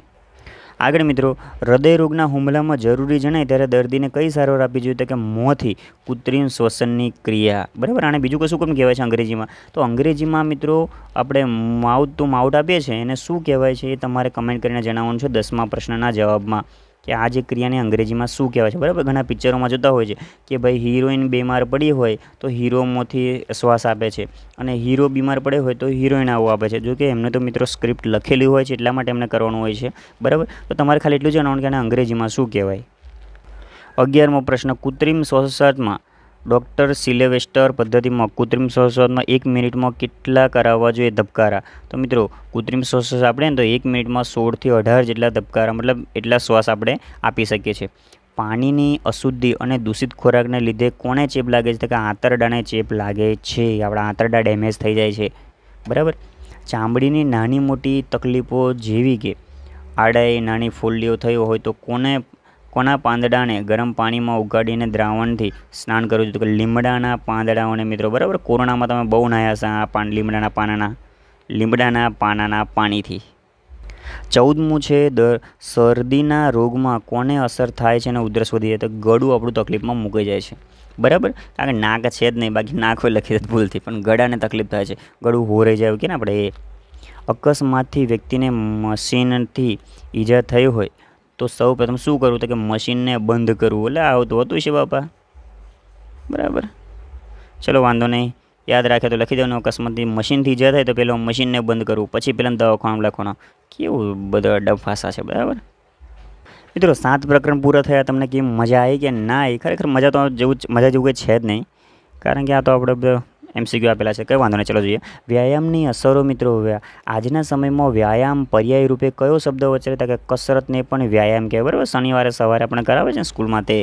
આગળ મિત્રો હૃદયરોગના હુમલામાં જરૂરી જણાય ત્યારે દર્દીને કઈ સારવાર આપવી જોઈએ તો કે મોંથી કૃત્રિમ શ્વસનની ક્રિયા બરાબર આને બીજું કશું કેમ કહેવાય છે અંગ્રેજીમાં તો અંગ્રેજીમાં મિત્રો આપણે માઉથ ટુ માઉટ આપીએ છીએ એને શું કહેવાય છે એ તમારે કમેન્ટ કરીને જણાવવાનું છે દસમા પ્રશ્નના જવાબમાં કે આ જે ક્રિયાને અંગ્રેજીમાં શું કહેવાય છે બરાબર ઘણા પિક્ચરોમાં જોતા હોય છે કે ભાઈ હિરોઈન બીમાર પડી હોય તો હીરોમાંથી શ્વાસ આપે છે અને હીરો બીમાર પડે હોય તો હિરોઈન આવું આપે છે જો કે એમને તો મિત્રો સ્ક્રિપ્ટ લખેલી હોય છે એટલા માટે એમને કરવાનું હોય છે બરાબર તો તમારે ખાલી એટલું જણાવવાનું કે આને અંગ્રેજીમાં શું કહેવાય અગિયારમો પ્રશ્ન કૃત્રિમ શ્વાસોચ્છ્વાસમાં ડૉક્ટર સિલેવેસ્ટર પદ્ધતિમાં કૃત્રિમ શ્વાસોશ્વાસમાં એક મિનિટમાં કેટલા કરાવવા જોઈએ ધબકારા તો મિત્રો કૃત્રિમ શ્વાસોશ્વાસ આપણે તો એક મિનિટમાં સોળથી અઢાર જેટલા ધબકારા મતલબ એટલા શ્વાસ આપણે આપી શકીએ છીએ પાણીની અશુદ્ધિ અને દૂષિત ખોરાકને લીધે કોને ચેપ લાગે છે કે આંતરડાને ચેપ લાગે છે આપણા આંતરડા ડેમેજ થઈ જાય છે બરાબર ચામડીની નાની મોટી તકલીફો જેવી કે આડાએ નાની ફોલ્લીઓ થયો હોય તો કોને કોના પાંદડાને ગરમ પાણીમાં ઉગાડીને દ્રાવણથી સ્નાન કરવું જોઈએ તો કે લીમડાના પાંદડાઓને મિત્રો બરાબર કોરોનામાં તમે બહુ નાહ્યા હશે આ પાન લીમડાના પાનાના લીમડાના પાનાના પાણીથી ચૌદમું છે દર શરદીના રોગમાં કોને અસર થાય છે અને ઉધરસ વધી જાય તો ગળું આપણું તકલીફમાં મૂકી જાય છે બરાબર કારણ કે નાક છે જ નહીં બાકી નાક હોય લખી ભૂલથી પણ ગળાને તકલીફ થાય છે ગળું હોરાઈ જાય કે ને આપણે એ અકસ્માતથી વ્યક્તિને મશીનથી ઈજા થઈ હોય તો સૌ પ્રથમ શું કરવું તો કે મશીનને બંધ કરવું એટલે આવતું હતું છે બાપા બરાબર ચલો વાંધો નહીં યાદ રાખે તો લખી દેવાનું અકસ્માતથી મશીનથી જે થાય તો પેલો મશીનને બંધ કરવું પછી પેલા દવાખાનું લખવાનો કેવું બધા ડફાસા છે બરાબર મિત્રો સાત પ્રકરણ પૂરા થયા તમને કેમ મજા આવી કે ના આવી ખરેખર મજા તો જેવું મજા જેવું કંઈ છે જ નહીં કારણ કે આ તો આપણે એમસીક્યુ આપેલા છે કંઈ વાંધો નહીં ચલો જોઈએ વ્યાયામની અસરો મિત્રો આજના સમયમાં વ્યાયામ પર્યાય રૂપે કયો શબ્દ વચ્ચે કે કસરતને પણ વ્યાયામ કહેવાય બરાબર શનિવારે સવારે આપણે કરાવે છે સ્કૂલમાં તે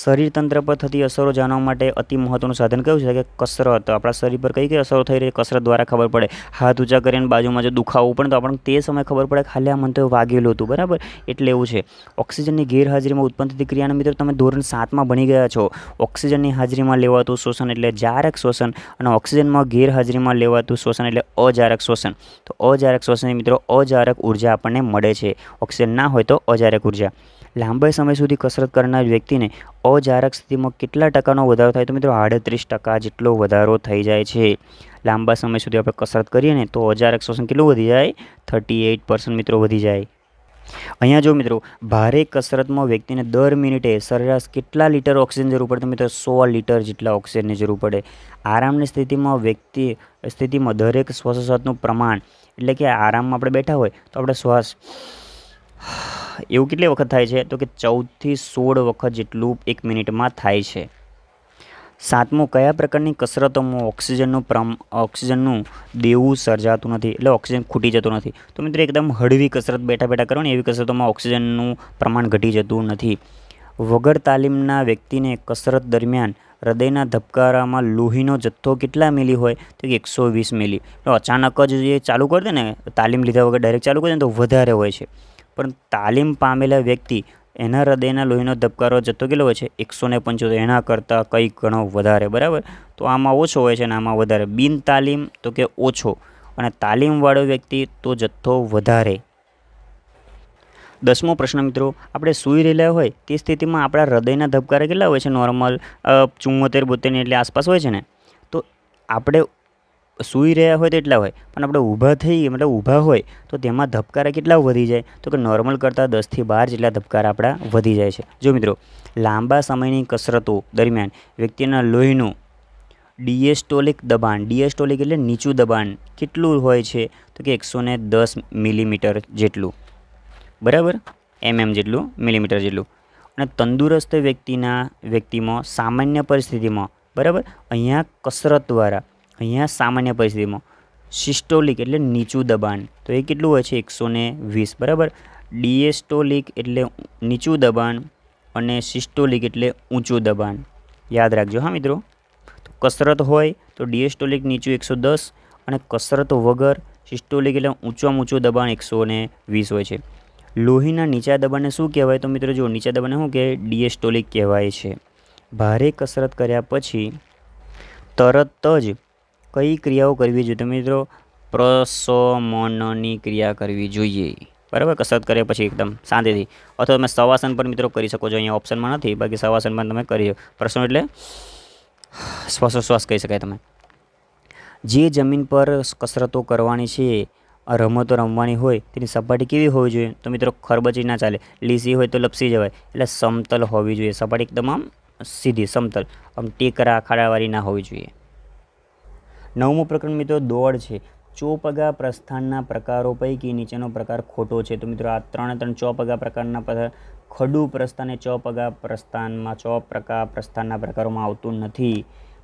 શરીરતંત્ર પર થતી અસરો જાણવા માટે અતિ મહત્વનું સાધન કયું છે કે કસરત આપણા શરીર પર કઈ કઈ અસરો થઈ રહી કસરત દ્વારા ખબર પડે હાથ ઊંચા કરીને બાજુમાં જો દુખાવું પણ તો આપણને તે સમયે ખબર પડે ખાલી આ મને તો વાગેલું હતું બરાબર એટલે એવું છે ઓક્સિજનની ગેરહાજરીમાં ઉત્પન્ન થતી ક્રિયાના મિત્રો તમે ધોરણ સાતમાં ભણી ગયા છો ઓક્સિજનની હાજરીમાં લેવાતું શોષણ એટલે જારક શોષણ અને ઓક્સિજનમાં ગેરહાજરીમાં લેવાતું શોષણ એટલે અજારક શોષણ તો અજારક શોષણ મિત્રો અજારક ઉર્જા આપણને મળે છે ઓક્સિજન ના હોય તો અજારક ઉર્જા લાંબા સમય સુધી કસરત કરનાર વ્યક્તિને અજારક સ્થિતિમાં કેટલા ટકાનો વધારો થાય તો મિત્રો આડત્રીસ ટકા જેટલો વધારો થઈ જાય છે લાંબા સમય સુધી આપણે કસરત કરીએ ને તો અજારક શ્વસન કેટલું વધી જાય થર્ટી એઇટ પર્સન્ટ મિત્રો વધી જાય અહીંયા જો મિત્રો ભારે કસરતમાં વ્યક્તિને દર મિનિટે સરેરાશ કેટલા લીટર ઓક્સિજન જરૂર પડે મિત્રો સો લીટર જેટલા ઓક્સિજનની જરૂર પડે આરામની સ્થિતિમાં વ્યક્તિ સ્થિતિમાં દરેક શ્વાસોશ્વાસનું પ્રમાણ એટલે કે આરામમાં આપણે બેઠા હોય તો આપણે શ્વાસ એવું કેટલી વખત થાય છે તો કે ચૌદથી સોળ વખત જેટલું એક મિનિટમાં થાય છે સાતમું કયા પ્રકારની કસરતોમાં ઓક્સિજનનું પ્રમ ઓક્સિજનનું દેવું સર્જાતું નથી એટલે ઓક્સિજન ખૂટી જતું નથી તો મિત્રો એકદમ હળવી કસરત બેઠા બેઠા કરો ને એવી કસરતોમાં ઓક્સિજનનું પ્રમાણ ઘટી જતું નથી વગર તાલીમના વ્યક્તિને કસરત દરમિયાન હૃદયના ધબકારામાં લોહીનો જથ્થો કેટલા મિલી હોય તો કે એકસો વીસ મિલી અચાનક જ જે ચાલુ કરી દે ને તાલીમ લીધા વગર ડાયરેક્ટ ચાલુ કરી દે તો વધારે હોય છે પણ તાલીમ પામેલા વ્યક્તિ એના હૃદયના લોહીનો ધબકારો જથ્થો કેટલો હોય છે એકસો ને પંચોતેર એના કરતાં કંઈ ઘણો વધારે બરાબર તો આમાં ઓછો હોય છે અને આમાં વધારે બિન તાલીમ તો કે ઓછો અને તાલીમવાળો વ્યક્તિ તો જથ્થો વધારે દસમો પ્રશ્ન મિત્રો આપણે સૂઈ રહેલા હોય તે સ્થિતિમાં આપણા હૃદયના ધબકારા કેટલા હોય છે નોર્મલ ચુમ્મોતેર બોતેરની એટલે આસપાસ હોય છે ને તો આપણે સૂઈ રહ્યા હોય તો એટલા હોય પણ આપણે ઊભા થઈ મતલબ ઊભા હોય તો તેમાં ધબકારા કેટલા વધી જાય તો કે નોર્મલ કરતાં દસથી બાર જેટલા ધબકારા આપણા વધી જાય છે જો મિત્રો લાંબા સમયની કસરતો દરમિયાન વ્યક્તિના લોહીનું ડિએસ્ટોલિક દબાણ ડિએસ્ટોલિક એટલે નીચું દબાણ કેટલું હોય છે તો કે એકસો દસ મિલીમીટર જેટલું બરાબર એમએમ જેટલું મિલીમીટર જેટલું અને તંદુરસ્ત વ્યક્તિના વ્યક્તિમાં સામાન્ય પરિસ્થિતિમાં બરાબર અહીંયા કસરત દ્વારા અહીંયા સામાન્ય પરિસ્થિતિમાં સિસ્ટોલિક એટલે નીચું દબાણ તો એ કેટલું હોય છે એકસો વીસ બરાબર ડીએસ્ટોલિક એટલે નીચું દબાણ અને સિસ્ટોલિક એટલે ઊંચું દબાણ યાદ રાખજો હા મિત્રો કસરત હોય તો ડીએસ્ટોલિક નીચું એકસો દસ અને કસરત વગર સિસ્ટોલિક એટલે ઊંચામાં ઊંચું દબાણ એકસો વીસ હોય છે લોહીના નીચા દબાણને શું કહેવાય તો મિત્રો જો નીચા દબાણને શું કે ડીએસ્ટોલિક કહેવાય છે ભારે કસરત કર્યા પછી તરત જ કઈ ક્રિયાઓ કરવી જોઈએ તો મિત્રો પ્રસમનની ક્રિયા કરવી જોઈએ બરાબર કસરત કર્યા પછી એકદમ શાંતિથી અથવા તમે સવાસન પણ મિત્રો કરી શકો છો અહીંયા ઓપ્શનમાં નથી બાકી સવાસનમાં તમે કરી પ્રશ્નો એટલે શ્વાસોશ્વાસ કહી શકાય તમે જે જમીન પર કસરતો કરવાની છે રમતો રમવાની હોય તેની સપાટી કેવી હોવી જોઈએ તો મિત્રો ખરબચી ના ચાલે લીસી હોય તો લપસી જવાય એટલે સમતલ હોવી જોઈએ સપાટી એકદમ આમ સીધી સમતલ આમ ટેકરા ખાડાવાળી ના હોવી જોઈએ નવમું પ્રકરણ મિત્રો દોડ છે ચોપગા પ્રસ્થાનના પ્રકારો પૈકી નીચેનો પ્રકાર ખોટો છે તો મિત્રો આ ત્રણે ત્રણ ચોપગા પ્રકારના ખડુ પ્રસ્થાન એ ચોપગા પ્રસ્થાનમાં ચો પ્રકાર પ્રસ્થાનના પ્રકારોમાં આવતું નથી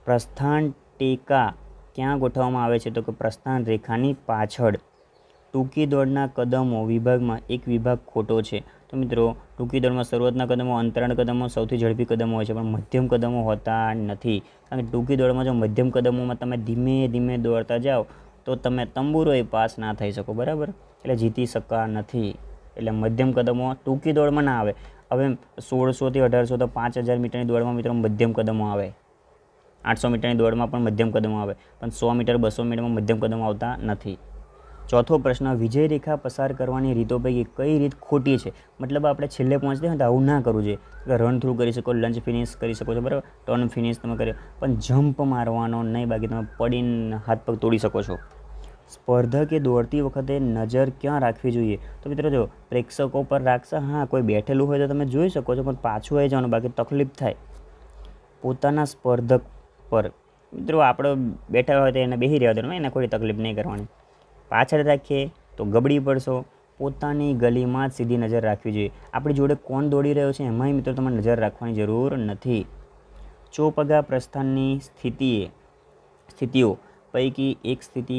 પ્રસ્થાન ટેકા ક્યાં ગોઠવવામાં આવે છે તો કે પ્રસ્થાન રેખાની પાછળ ટૂંકી દોડના કદમો વિભાગમાં એક વિભાગ ખોટો છે તો મિત્રો ટૂંકી દોડમાં શરૂઆતના કદમો અંતરણ કદમો સૌથી ઝડપી કદમો હોય છે પણ મધ્યમ કદમો હોતા નથી કારણ કે ટૂંકી દોડમાં જો મધ્યમ કદમોમાં તમે ધીમે ધીમે દોડતા જાઓ તો તમે તંબુરોએ પાસ ના થઈ શકો બરાબર એટલે જીતી શકતા નથી એટલે મધ્યમ કદમો ટૂંકી દોડમાં ના આવે હવે સોળસોથી અઢારસો તો પાંચ હજાર મીટરની દોડમાં મિત્રો મધ્યમ કદમો આવે આઠસો મીટરની દોડમાં પણ મધ્યમ કદમો આવે પણ સો મીટર બસો મીટરમાં મધ્યમ કદમો આવતા નથી ચોથો પ્રશ્ન વિજય રેખા પસાર કરવાની રીતો પૈકી કઈ રીત ખોટી છે મતલબ આપણે છેલ્લે પહોંચતી હોય તો આવું ના કરવું જોઈએ રન થ્રુ કરી શકો લંચ ફિનિશ કરી શકો છો બરાબર ટર્ન ફિનિશ તમે કરી પણ જમ્પ મારવાનો નહીં બાકી તમે પડીને હાથ પગ તોડી શકો છો સ્પર્ધકે દોડતી વખતે નજર ક્યાં રાખવી જોઈએ તો મિત્રો જો પ્રેક્ષકો પર રાખશે હા કોઈ બેઠેલું હોય તો તમે જોઈ શકો છો પણ પાછું આવી જવાનું બાકી તકલીફ થાય પોતાના સ્પર્ધક પર મિત્રો આપણે બેઠા હોય તો એને બેસી રહ્યા તો એને કોઈ તકલીફ નહીં કરવાની પાછળ રાખીએ તો ગબડી પડશો પોતાની ગલીમાં જ સીધી નજર રાખવી જોઈએ આપણી જોડે કોણ દોડી રહ્યો છે એમાંય મિત્રો તમારે નજર રાખવાની જરૂર નથી ચોપગા પ્રસ્થાનની સ્થિતિએ સ્થિતિઓ પૈકી એક સ્થિતિ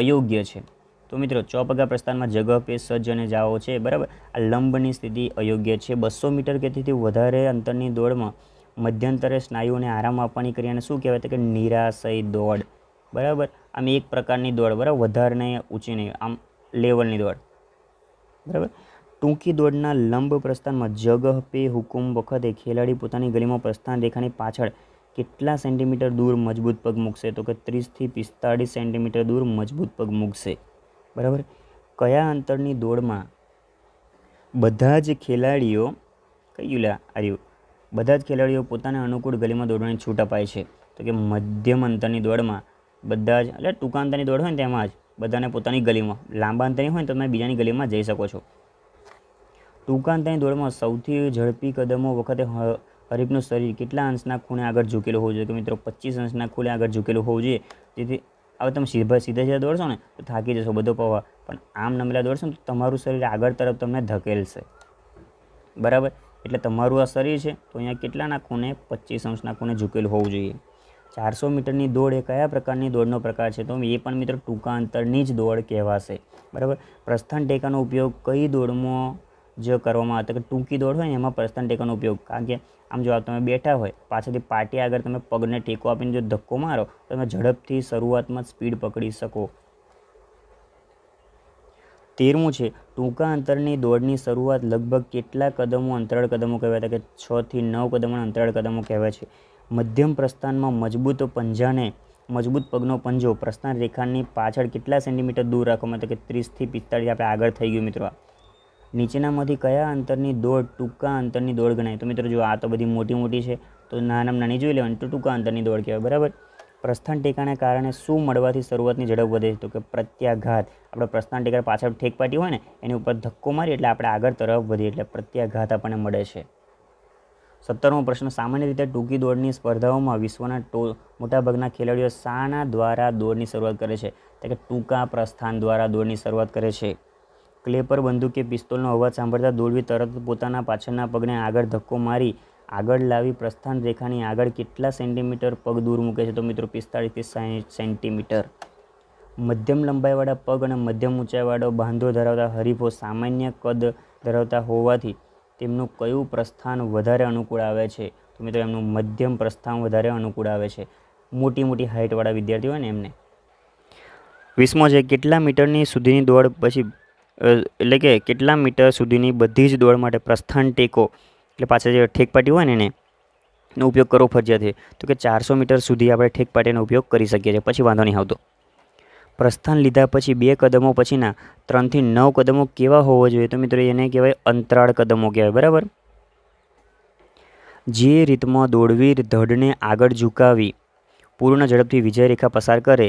અયોગ્ય છે તો મિત્રો ચોપગા પ્રસ્થાનમાં જગહ પે સજ્જ અને જાઓ છે બરાબર આ લંબની સ્થિતિ અયોગ્ય છે બસો મીટર કે તેથી વધારે અંતરની દોડમાં મધ્યંતરે સ્નાયુઓને આરામ આપવાની ક્રિયાને શું કહેવાય તો કે નિરાશય દોડ બરાબર આમ એક પ્રકારની દોડ બરાબર વધારે નહીં ઊંચી નહીં આમ લેવલની દોડ બરાબર ટૂંકી દોડના લંબ પ્રસ્થાનમાં જગહ પે હુકુમ વખતે ખેલાડી પોતાની ગલીમાં પ્રસ્થાન રેખાની પાછળ કેટલા સેન્ટીમીટર દૂર મજબૂત પગ મૂકશે તો કે ત્રીસથી પિસ્તાળીસ સેન્ટીમીટર દૂર મજબૂત પગ મૂકશે બરાબર કયા અંતરની દોડમાં બધા જ ખેલાડીઓ કયું આવ્યું બધા જ ખેલાડીઓ પોતાના અનુકૂળ ગલીમાં દોડવાની છૂટ અપાય છે તો કે મધ્યમ અંતરની દોડમાં બધા જ એટલે ટૂંકા અંતરની દોડ હોય ને તેમાં જ બધાને પોતાની ગલીમાં લાંબા અંતરની હોય ને તમે બીજાની ગલીમાં જઈ શકો છો ટૂંકા અંતરની દોડમાં સૌથી ઝડપી કદમો વખતે હરીફનું શરીર કેટલા અંશના ખૂણે આગળ ઝૂકેલું હોવું જોઈએ કે મિત્રો પચીસ અંશના ખૂણે આગળ ઝૂકેલું હોવું જોઈએ જેથી હવે તમે સીધા સીધા સીધા દોડશો ને તો થાકી જશો બધો પવા પણ આમ નમેલા દોડશો ને તો તમારું શરીર આગળ તરફ તમને ધકેલશે બરાબર એટલે તમારું આ શરીર છે તો અહીંયા કેટલાના ખૂણે પચીસ અંશના ખૂણે ઝૂકેલું હોવું જોઈએ ચારસો મીટરની દોડ એ કયા પ્રકારની દોડનો પ્રકાર છે તો એ પણ મિત્રો ટૂંકા અંતરની જ દોડ કહેવાશે બરાબર પ્રસ્થાન ટેકાનો ઉપયોગ કઈ દોડમાં જે કરવામાં આવતો કે ટૂંકી દોડ હોય ને એમાં પ્રસ્થાન ટેકાનો ઉપયોગ કારણ કે આમ જો તમે બેઠા હોય પાછળથી પાટી આગળ તમે પગને ટેકો આપીને જો ધક્કો મારો તો તમે ઝડપથી શરૂઆતમાં સ્પીડ પકડી શકો તેરમું છે ટૂંકા અંતરની દોડની શરૂઆત લગભગ કેટલા કદમો અંતરાળ કદમો કહેવાય છે કે છથી નવ કદમો અંતરાળ કદમો કહેવાય છે મધ્યમ પ્રસ્થાનમાં મજબૂત પંજાને મજબૂત પગનો પંજો પ્રસ્થાન રેખાની પાછળ કેટલા સેન્ટીમીટર દૂર રાખો મતલબ કે ત્રીસથી પિસ્તાળીસ આપણે આગળ થઈ ગયું મિત્રો નીચેનામાંથી કયા અંતરની દોડ ટૂંકા અંતરની દોડ ગણાય તો મિત્રો જો આ તો બધી મોટી મોટી છે તો નાનામાં નાની જોઈ લેવાની તો ટૂંકા અંતરની દોડ કહેવાય બરાબર પ્રસ્થાન ટેકાને કારણે શું મળવાથી શરૂઆતની ઝડપ વધે છે તો કે પ્રત્યાઘાત આપણે પ્રસ્થાન ટેકા પાછળ ઠેકપાટી હોય ને એની ઉપર ધક્કો મારી એટલે આપણે આગળ તરફ વધીએ એટલે પ્રત્યાઘાત આપણને મળે છે સત્તરમો પ્રશ્ન સામાન્ય રીતે ટૂંકી દોડની સ્પર્ધાઓમાં વિશ્વના ટો મોટાભાગના ખેલાડીઓ શાના દ્વારા દોડની શરૂઆત કરે છે તો કે ટૂંકા પ્રસ્થાન દ્વારા દોડની શરૂઆત કરે છે ક્લેપર પર બંદૂક કે પિસ્તોલનો અવાજ સાંભળતા દોડવી તરત પોતાના પાછળના પગને આગળ ધક્કો મારી આગળ લાવી પ્રસ્થાન રેખાની આગળ કેટલા સેન્ટીમીટર પગ દૂર મૂકે છે તો મિત્રો પિસ્તાળીસથી સાહીઠ સેન્ટીમીટર મધ્યમ લંબાઈવાળા પગ અને મધ્યમ ઊંચાઈવાળો બાંધો ધરાવતા હરીફો સામાન્ય કદ ધરાવતા હોવાથી તેમનું કયું પ્રસ્થાન વધારે અનુકૂળ આવે છે તો મિત્રો એમનું મધ્યમ પ્રસ્થાન વધારે અનુકૂળ આવે છે મોટી મોટી હાઇટવાળા વિદ્યાર્થીઓ હોય ને એમને વીસમો છે કેટલા મીટરની સુધીની દોડ પછી એટલે કે કેટલા મીટર સુધીની બધી જ દોડ માટે પ્રસ્થાન ટેકો એટલે પાછળ જે ઠેકપાટી હોય ને એને નો ઉપયોગ કરવો ફરજિયાત છે તો કે ચારસો મીટર સુધી આપણે ઠેકપાટીનો ઉપયોગ કરી શકીએ છીએ પછી વાંધો નહીં આવતો પ્રસ્થાન લીધા પછી બે કદમો પછીના ત્રણથી નવ કદમો કેવા હોવા જોઈએ તો મિત્રો એને કહેવાય અંતરાળ કદમો કહેવાય બરાબર જે રીતમાં દોડવીર ધડને આગળ ઝુકાવી પૂર્ણ ઝડપથી વિજય રેખા પસાર કરે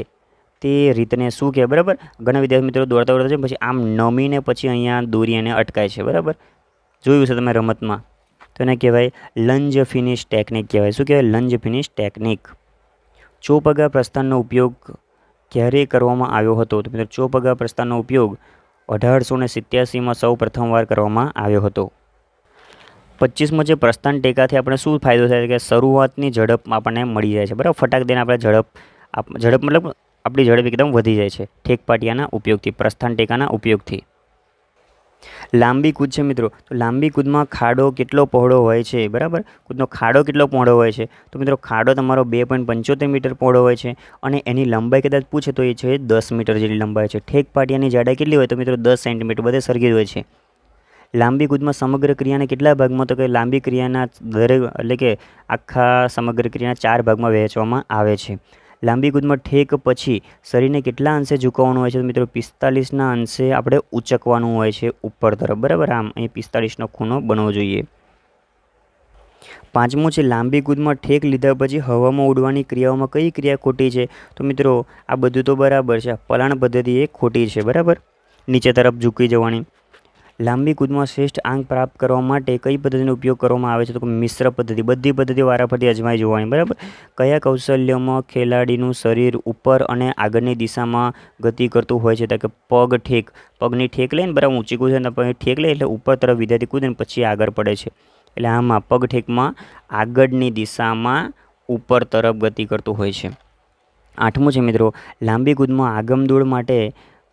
તે રીતને શું કહેવાય બરાબર ઘણા વિદ્યાર્થી મિત્રો દોડતા દોડતા છે પછી આમ નમીને પછી અહીંયા દોરી એને અટકાય છે બરાબર જોયું છે તમે રમતમાં તો એને કહેવાય લંજ ફિનિશ ટેકનિક કહેવાય શું કહેવાય લંજ ફિનિશ ટેકનિક ચોપગા પ્રસ્થાનનો ઉપયોગ ક્યારે કરવામાં આવ્યો હતો તો મિત્રો ચોપગા પ્રસ્થાનનો ઉપયોગ અઢારસો ને સિત્યાસીમાં સૌ પ્રથમવાર કરવામાં આવ્યો હતો પચીસમાં જે પ્રસ્થાન ટેકાથી આપણે શું ફાયદો થાય છે કે શરૂઆતની ઝડપ આપણને મળી જાય છે બરાબર ફટાક દઈને આપણે ઝડપ ઝડપ મતલબ આપણી ઝડપ એકદમ વધી જાય છે ઠેકપાટિયાના ઉપયોગથી પ્રસ્થાન ટેકાના ઉપયોગથી લાંબી કૂદ છે મિત્રો તો લાંબી કૂદમાં ખાડો કેટલો પહોળો હોય છે બરાબર કૂદનો ખાડો કેટલો પહોળો હોય છે તો મિત્રો ખાડો તમારો બે પોઈન્ટ પંચોતેર મીટર પહોળો હોય છે અને એની લંબાઈ કદાચ પૂછે તો એ છે દસ મીટર જેટલી લંબાઈ છે ઠેક પાટિયાની જાડાઈ કેટલી હોય તો મિત્રો દસ સેન્ટીમીટર બધે સરગી હોય છે લાંબી કૂદમાં સમગ્ર ક્રિયાના કેટલા ભાગમાં તો કે લાંબી ક્રિયાના દરેક એટલે કે આખા સમગ્ર ક્રિયાના ચાર ભાગમાં વહેંચવામાં આવે છે લાંબી કૂદમાં ઠેક પછી શરીરને કેટલા અંશે ઝૂકવાનું હોય છે તો મિત્રો પિસ્તાલીસના અંશે આપણે ઉચકવાનું હોય છે ઉપર તરફ બરાબર આમ અહીં પિસ્તાલીસનો ખૂણો બનવો જોઈએ પાંચમું છે લાંબી કૂદમાં ઠેક લીધા પછી હવામાં ઉડવાની ક્રિયાઓમાં કઈ ક્રિયા ખોટી છે તો મિત્રો આ બધું તો બરાબર છે પલાણ પદ્ધતિ એ ખોટી છે બરાબર નીચે તરફ ઝૂકી જવાની લાંબી કૂદમાં શ્રેષ્ઠ આંક પ્રાપ્ત કરવા માટે કઈ પદ્ધતિનો ઉપયોગ કરવામાં આવે છે તો મિશ્ર પદ્ધતિ બધી પદ્ધતિ વારાફરતી અજમાઈ જોવાની બરાબર કયા કૌશલ્યમાં ખેલાડીનું શરીર ઉપર અને આગળની દિશામાં ગતિ કરતું હોય છે તો કે પગ ઠેક પગની ઠેક લઈને બરાબર ઊંચી કૂદે અને પછી ઠેક લઈ એટલે ઉપર તરફ વિદ્યાર્થી કૂદે ને પછી આગળ પડે છે એટલે આમાં પગ ઠેકમાં આગળની દિશામાં ઉપર તરફ ગતિ કરતું હોય છે આઠમું છે મિત્રો લાંબી કૂદમાં આગમ આગમદોડ માટે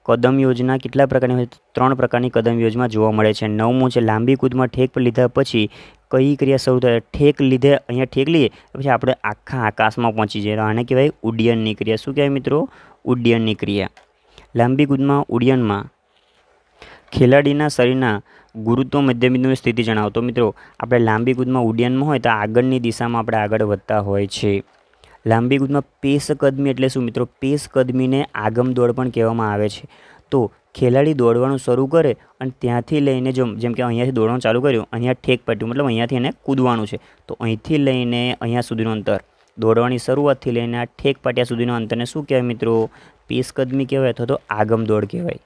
કદમ યોજના કેટલા પ્રકારની હોય ત્રણ પ્રકારની કદમ યોજના જોવા મળે છે નવમું છે લાંબી કૂદમાં ઠેક લીધા પછી કઈ ક્રિયા શરૂ થાય ઠેક લીધે અહીંયા ઠેક લઈએ પછી આપણે આખા આકાશમાં પહોંચી જઈએ આને કહેવાય ઉડ્ડયનની ક્રિયા શું કહેવાય મિત્રો ઉડ્ડયનની ક્રિયા લાંબી કૂદમાં ઉડ્ડયનમાં ખેલાડીના શરીરના ગુરુત્વ મધ્યબિંદુની સ્થિતિ જણાવતો મિત્રો આપણે લાંબી કૂદમાં ઉડ્ડયનમાં હોય તો આગળની દિશામાં આપણે આગળ વધતા હોય છે લાંબી કૂદમાં પેસ કદમી એટલે શું મિત્રો પેસ કદમીને આગમ દોડ પણ કહેવામાં આવે છે તો ખેલાડી દોડવાનું શરૂ કરે અને ત્યાંથી લઈને જો જેમ કે અહીંયાથી દોડવાનું ચાલુ કર્યું અહીંયા ઠેક પાટ્યું મતલબ અહીંયાથી એને કૂદવાનું છે તો અહીંથી લઈને અહીંયા સુધીનું અંતર દોડવાની શરૂઆતથી લઈને આ ઠેક પાટિયા સુધીનું અંતરને શું કહેવાય મિત્રો પેસ કદમી કહેવાય અથવા તો આગમ દોડ કહેવાય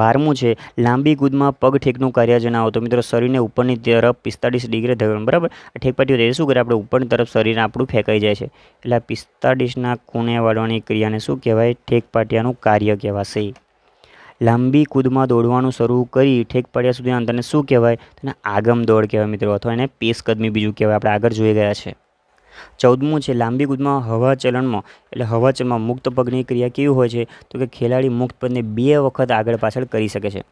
બારમું છે લાંબી કૂદમાં પગ ઠેકનું કાર્ય જણાવો તો મિત્રો શરીરને ઉપરની તરફ પિસ્તાળીસ ડિગ્રી ધરવાનું બરાબર આ ઠેકપાટીઓ થઈ શું કરે આપણે ઉપરની તરફ શરીર આપણું ફેંકાઈ જાય છે એટલે આ પિસ્તાળીસના ખૂણે વાળવાની ક્રિયાને શું કહેવાય ઠેકપાટિયાનું કાર્ય કહેવાશે લાંબી કૂદમાં દોડવાનું શરૂ કરી ઠેકપાટિયા સુધી અંતરને શું કહેવાય તેને આગમ દોડ કહેવાય મિત્રો અથવા એને પેસકદમી બીજું કહેવાય આપણે આગળ જોઈ ગયા છે ચૌદમું છે લાંબી કૂદમાં હવા ચલણમાં એટલે હવા ચલણમાં મુક્ત પગની ક્રિયા કેવી હોય છે તો કે ખેલાડી મુક્ત પદને બે વખત આગળ પાછળ કરી શકે છે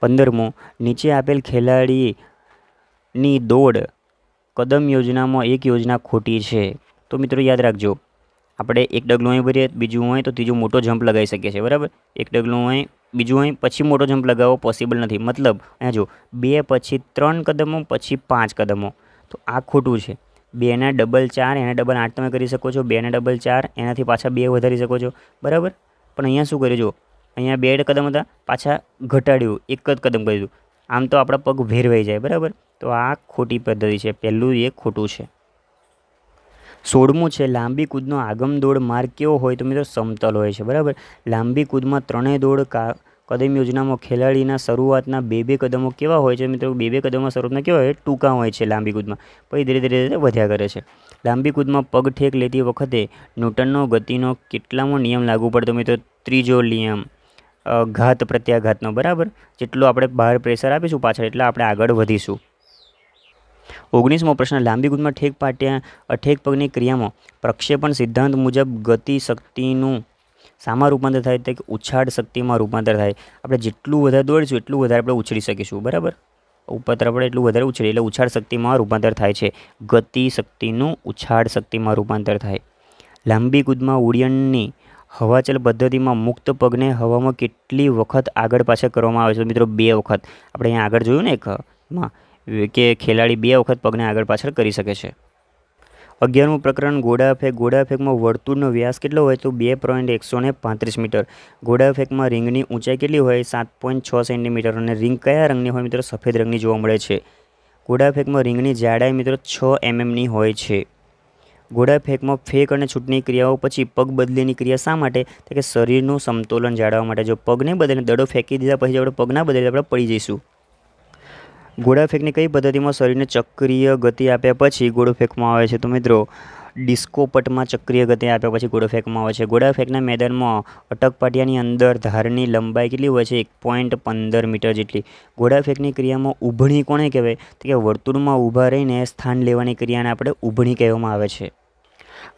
પંદરમું નીચે આપેલ ખેલાડીની દોડ કદમ યોજનામાં એક યોજના ખોટી છે તો મિત્રો યાદ રાખજો આપણે એક ડગલું અહીં ભરીએ બીજું હોય તો ત્રીજો મોટો જમ્પ લગાવી શકીએ છીએ બરાબર એક ડગલું હોય બીજું હોય પછી મોટો જમ્પ લગાવવો પોસિબલ નથી મતલબ અહીંયા જો બે પછી ત્રણ કદમો પછી પાંચ કદમો તો આ ખોટું છે બેના ડબલ ચાર એના ડબલ આઠ તમે કરી શકો છો બેના ડબલ ચાર એનાથી પાછા બે વધારી શકો છો બરાબર પણ અહીંયા શું કર્યું જો અહીંયા બે કદમ હતા પાછા ઘટાડ્યું એક જ કદમ કરી દીધું આમ તો આપણા પગ વેરવાઈ જાય બરાબર તો આ ખોટી પદ્ધતિ છે પહેલું એ ખોટું છે સોળમું છે લાંબી કૂદનો આગમ દોડ માર્ગ કેવો હોય તો મિત્રો સમતલ હોય છે બરાબર લાંબી કૂદમાં ત્રણેય દોડ કા કદમ યોજનામાં ખેલાડીના શરૂઆતના બે બે કદમો કેવા હોય છે મિત્રો બે બે કદમો સ્વરૂપના કેવા હોય ટૂંકા હોય છે લાંબી કૂદમાં પછી ધીરે ધીરે ધીરે વધ્યા કરે છે લાંબી કૂદમાં પગ ઠેક લેતી વખતે ન્યૂટનનો ગતિનો કેટલામો નિયમ લાગુ પડતો મિત્રો ત્રીજો નિયમ ઘાત પ્રત્યાઘાતનો બરાબર જેટલું આપણે બહાર પ્રેશર આપીશું પાછળ એટલે આપણે આગળ વધીશું ઓગણીસમો પ્રશ્ન લાંબી કૂદમાં ઠેક પાટ્યા ઠેક પગની ક્રિયામાં પ્રક્ષેપણ સિદ્ધાંત મુજબ ગતિ શક્તિનું શામાં રૂપાંતર થાય તો કે ઉછાળ શક્તિમાં રૂપાંતર થાય આપણે જેટલું વધારે દોડીશું એટલું વધારે આપણે ઉછળી શકીશું બરાબર ઉપત્ર આપણે એટલું વધારે ઉછળી એટલે ઉછાળ શક્તિમાં રૂપાંતર થાય છે ગતિ શક્તિનું ઉછાળ શક્તિમાં રૂપાંતર થાય લાંબી કૂદમાં ઉડ્ડયનની હવાચલ પદ્ધતિમાં મુક્ત પગને હવામાં કેટલી વખત આગળ પાછળ કરવામાં આવે છે મિત્રો બે વખત આપણે અહીંયા આગળ જોયું ને એકમાં કે ખેલાડી બે વખત પગને આગળ પાછળ કરી શકે છે અગિયારમું પ્રકરણ ઘોડાફેંક ફેંકમાં વર્તુળનો વ્યાસ કેટલો હોય તો બે પોઈન્ટ એકસો ને પાંત્રીસ મીટર ફેંકમાં રિંગની ઊંચાઈ કેટલી હોય સાત પોઈન્ટ છ સેન્ટીમીટર અને રિંગ કયા રંગની હોય મિત્રો સફેદ રંગની જોવા મળે છે ફેંકમાં રિંગની જાડાઈ મિત્રો છ એમએમની હોય છે ફેંકમાં ફેંક અને છૂટની ક્રિયાઓ પછી પગ બદલીની ક્રિયા શા માટે તો કે શરીરનું સમતોલન જાળવવા માટે જો પગને બદલીને દડો ફેંકી દીધા પછી આપણે પગના બદલે આપણે પડી જઈશું ગોળા ફેંકની કઈ પદ્ધતિમાં શરીરને ચક્રીય ગતિ આપ્યા પછી ગોળો ફેંકવામાં આવે છે તો મિત્રો ડિસ્કો પટમાં ચક્રીય ગતિ આપ્યા પછી ગોળો ફેંકવામાં આવે છે ગોળા ફેંકના મેદાનમાં અટકપાટિયાની અંદર ધારની લંબાઈ કેટલી હોય છે એક પોઈન્ટ પંદર મીટર જેટલી ગોળા ફેંકની ક્રિયામાં ઊભણી કોને કહેવાય તો કે વર્તુળમાં ઊભા રહીને સ્થાન લેવાની ક્રિયાને આપણે ઊભણી કહેવામાં આવે છે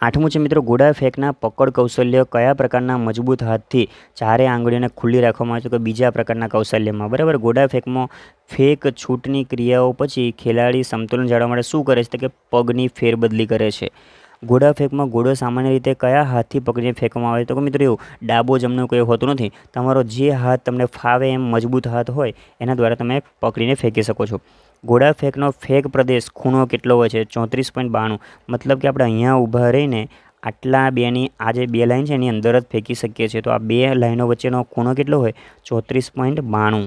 આઠમું છે મિત્રો ઘોડા ફેંકના પકડ કૌશલ્ય કયા પ્રકારના મજબૂત હાથથી ચારે આંગળીઓને ખુલ્લી રાખવામાં આવે છે કે બીજા પ્રકારના કૌશલ્યમાં બરાબર ઘોડા ફેંકમાં ફેંક છૂટની ક્રિયાઓ પછી ખેલાડી સંતુલન જાળવવા માટે શું કરે છે કે પગની ફેરબદલી કરે છે ઘોડા ફેંકમાં ઘોડો સામાન્ય રીતે કયા હાથથી પકડીને ફેંકવામાં આવે તો કે મિત્રો એવું ડાબો જમણો કોઈ હોતું નથી તમારો જે હાથ તમને ફાવે એમ મજબૂત હાથ હોય એના દ્વારા તમે પકડીને ફેંકી શકો છો ઘોડા ફેંકનો ફેંક પ્રદેશ ખૂણો કેટલો હોય છે ચોત્રીસ પોઈન્ટ બાણું મતલબ કે આપણે અહીંયા ઊભા રહીને આટલા બેની આ જે બે લાઈન છે એની અંદર જ ફેંકી શકીએ છીએ તો આ બે લાઇનો વચ્ચેનો ખૂણો કેટલો હોય ચોત્રીસ પોઈન્ટ બાણું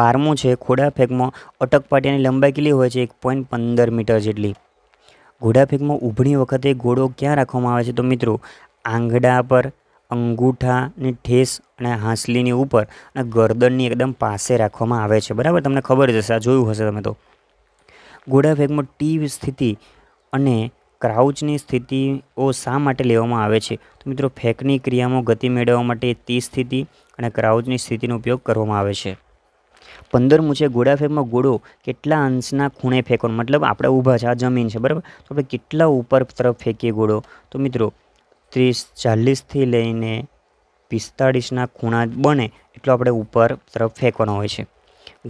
બારમું છે ખોડા ફેંકમાં અટકપાટીની લંબાઈ કેટલી હોય છે એક પોઈન્ટ પંદર મીટર જેટલી ઘોડા ફેંકમાં ઊભણી વખતે ઘોડો ક્યાં રાખવામાં આવે છે તો મિત્રો આંગડા પર અંગૂઠાની ઠેસ અને હાંસલીની ઉપર અને ગરદનની એકદમ પાસે રાખવામાં આવે છે બરાબર તમને ખબર જશે આ જોયું હશે તમે તો ઘોડાફેંકમાં ટી સ્થિતિ અને ક્રાઉચની સ્થિતિઓ શા માટે લેવામાં આવે છે તો મિત્રો ફેંકની ક્રિયામાં ગતિ મેળવવા માટે તી સ્થિતિ અને ક્રાઉચની સ્થિતિનો ઉપયોગ કરવામાં આવે છે પંદર છે ગોળાફેકમાં ગોળો કેટલા અંશના ખૂણે ફેંકવાનો મતલબ આપણે ઊભા છે આ જમીન છે બરાબર તો આપણે કેટલા ઉપર તરફ ફેંકીએ ગોળો તો મિત્રો ત્રીસ ચાલીસથી લઈને પિસ્તાળીસના ખૂણા બને એટલો આપણે ઉપર તરફ ફેંકવાનો હોય છે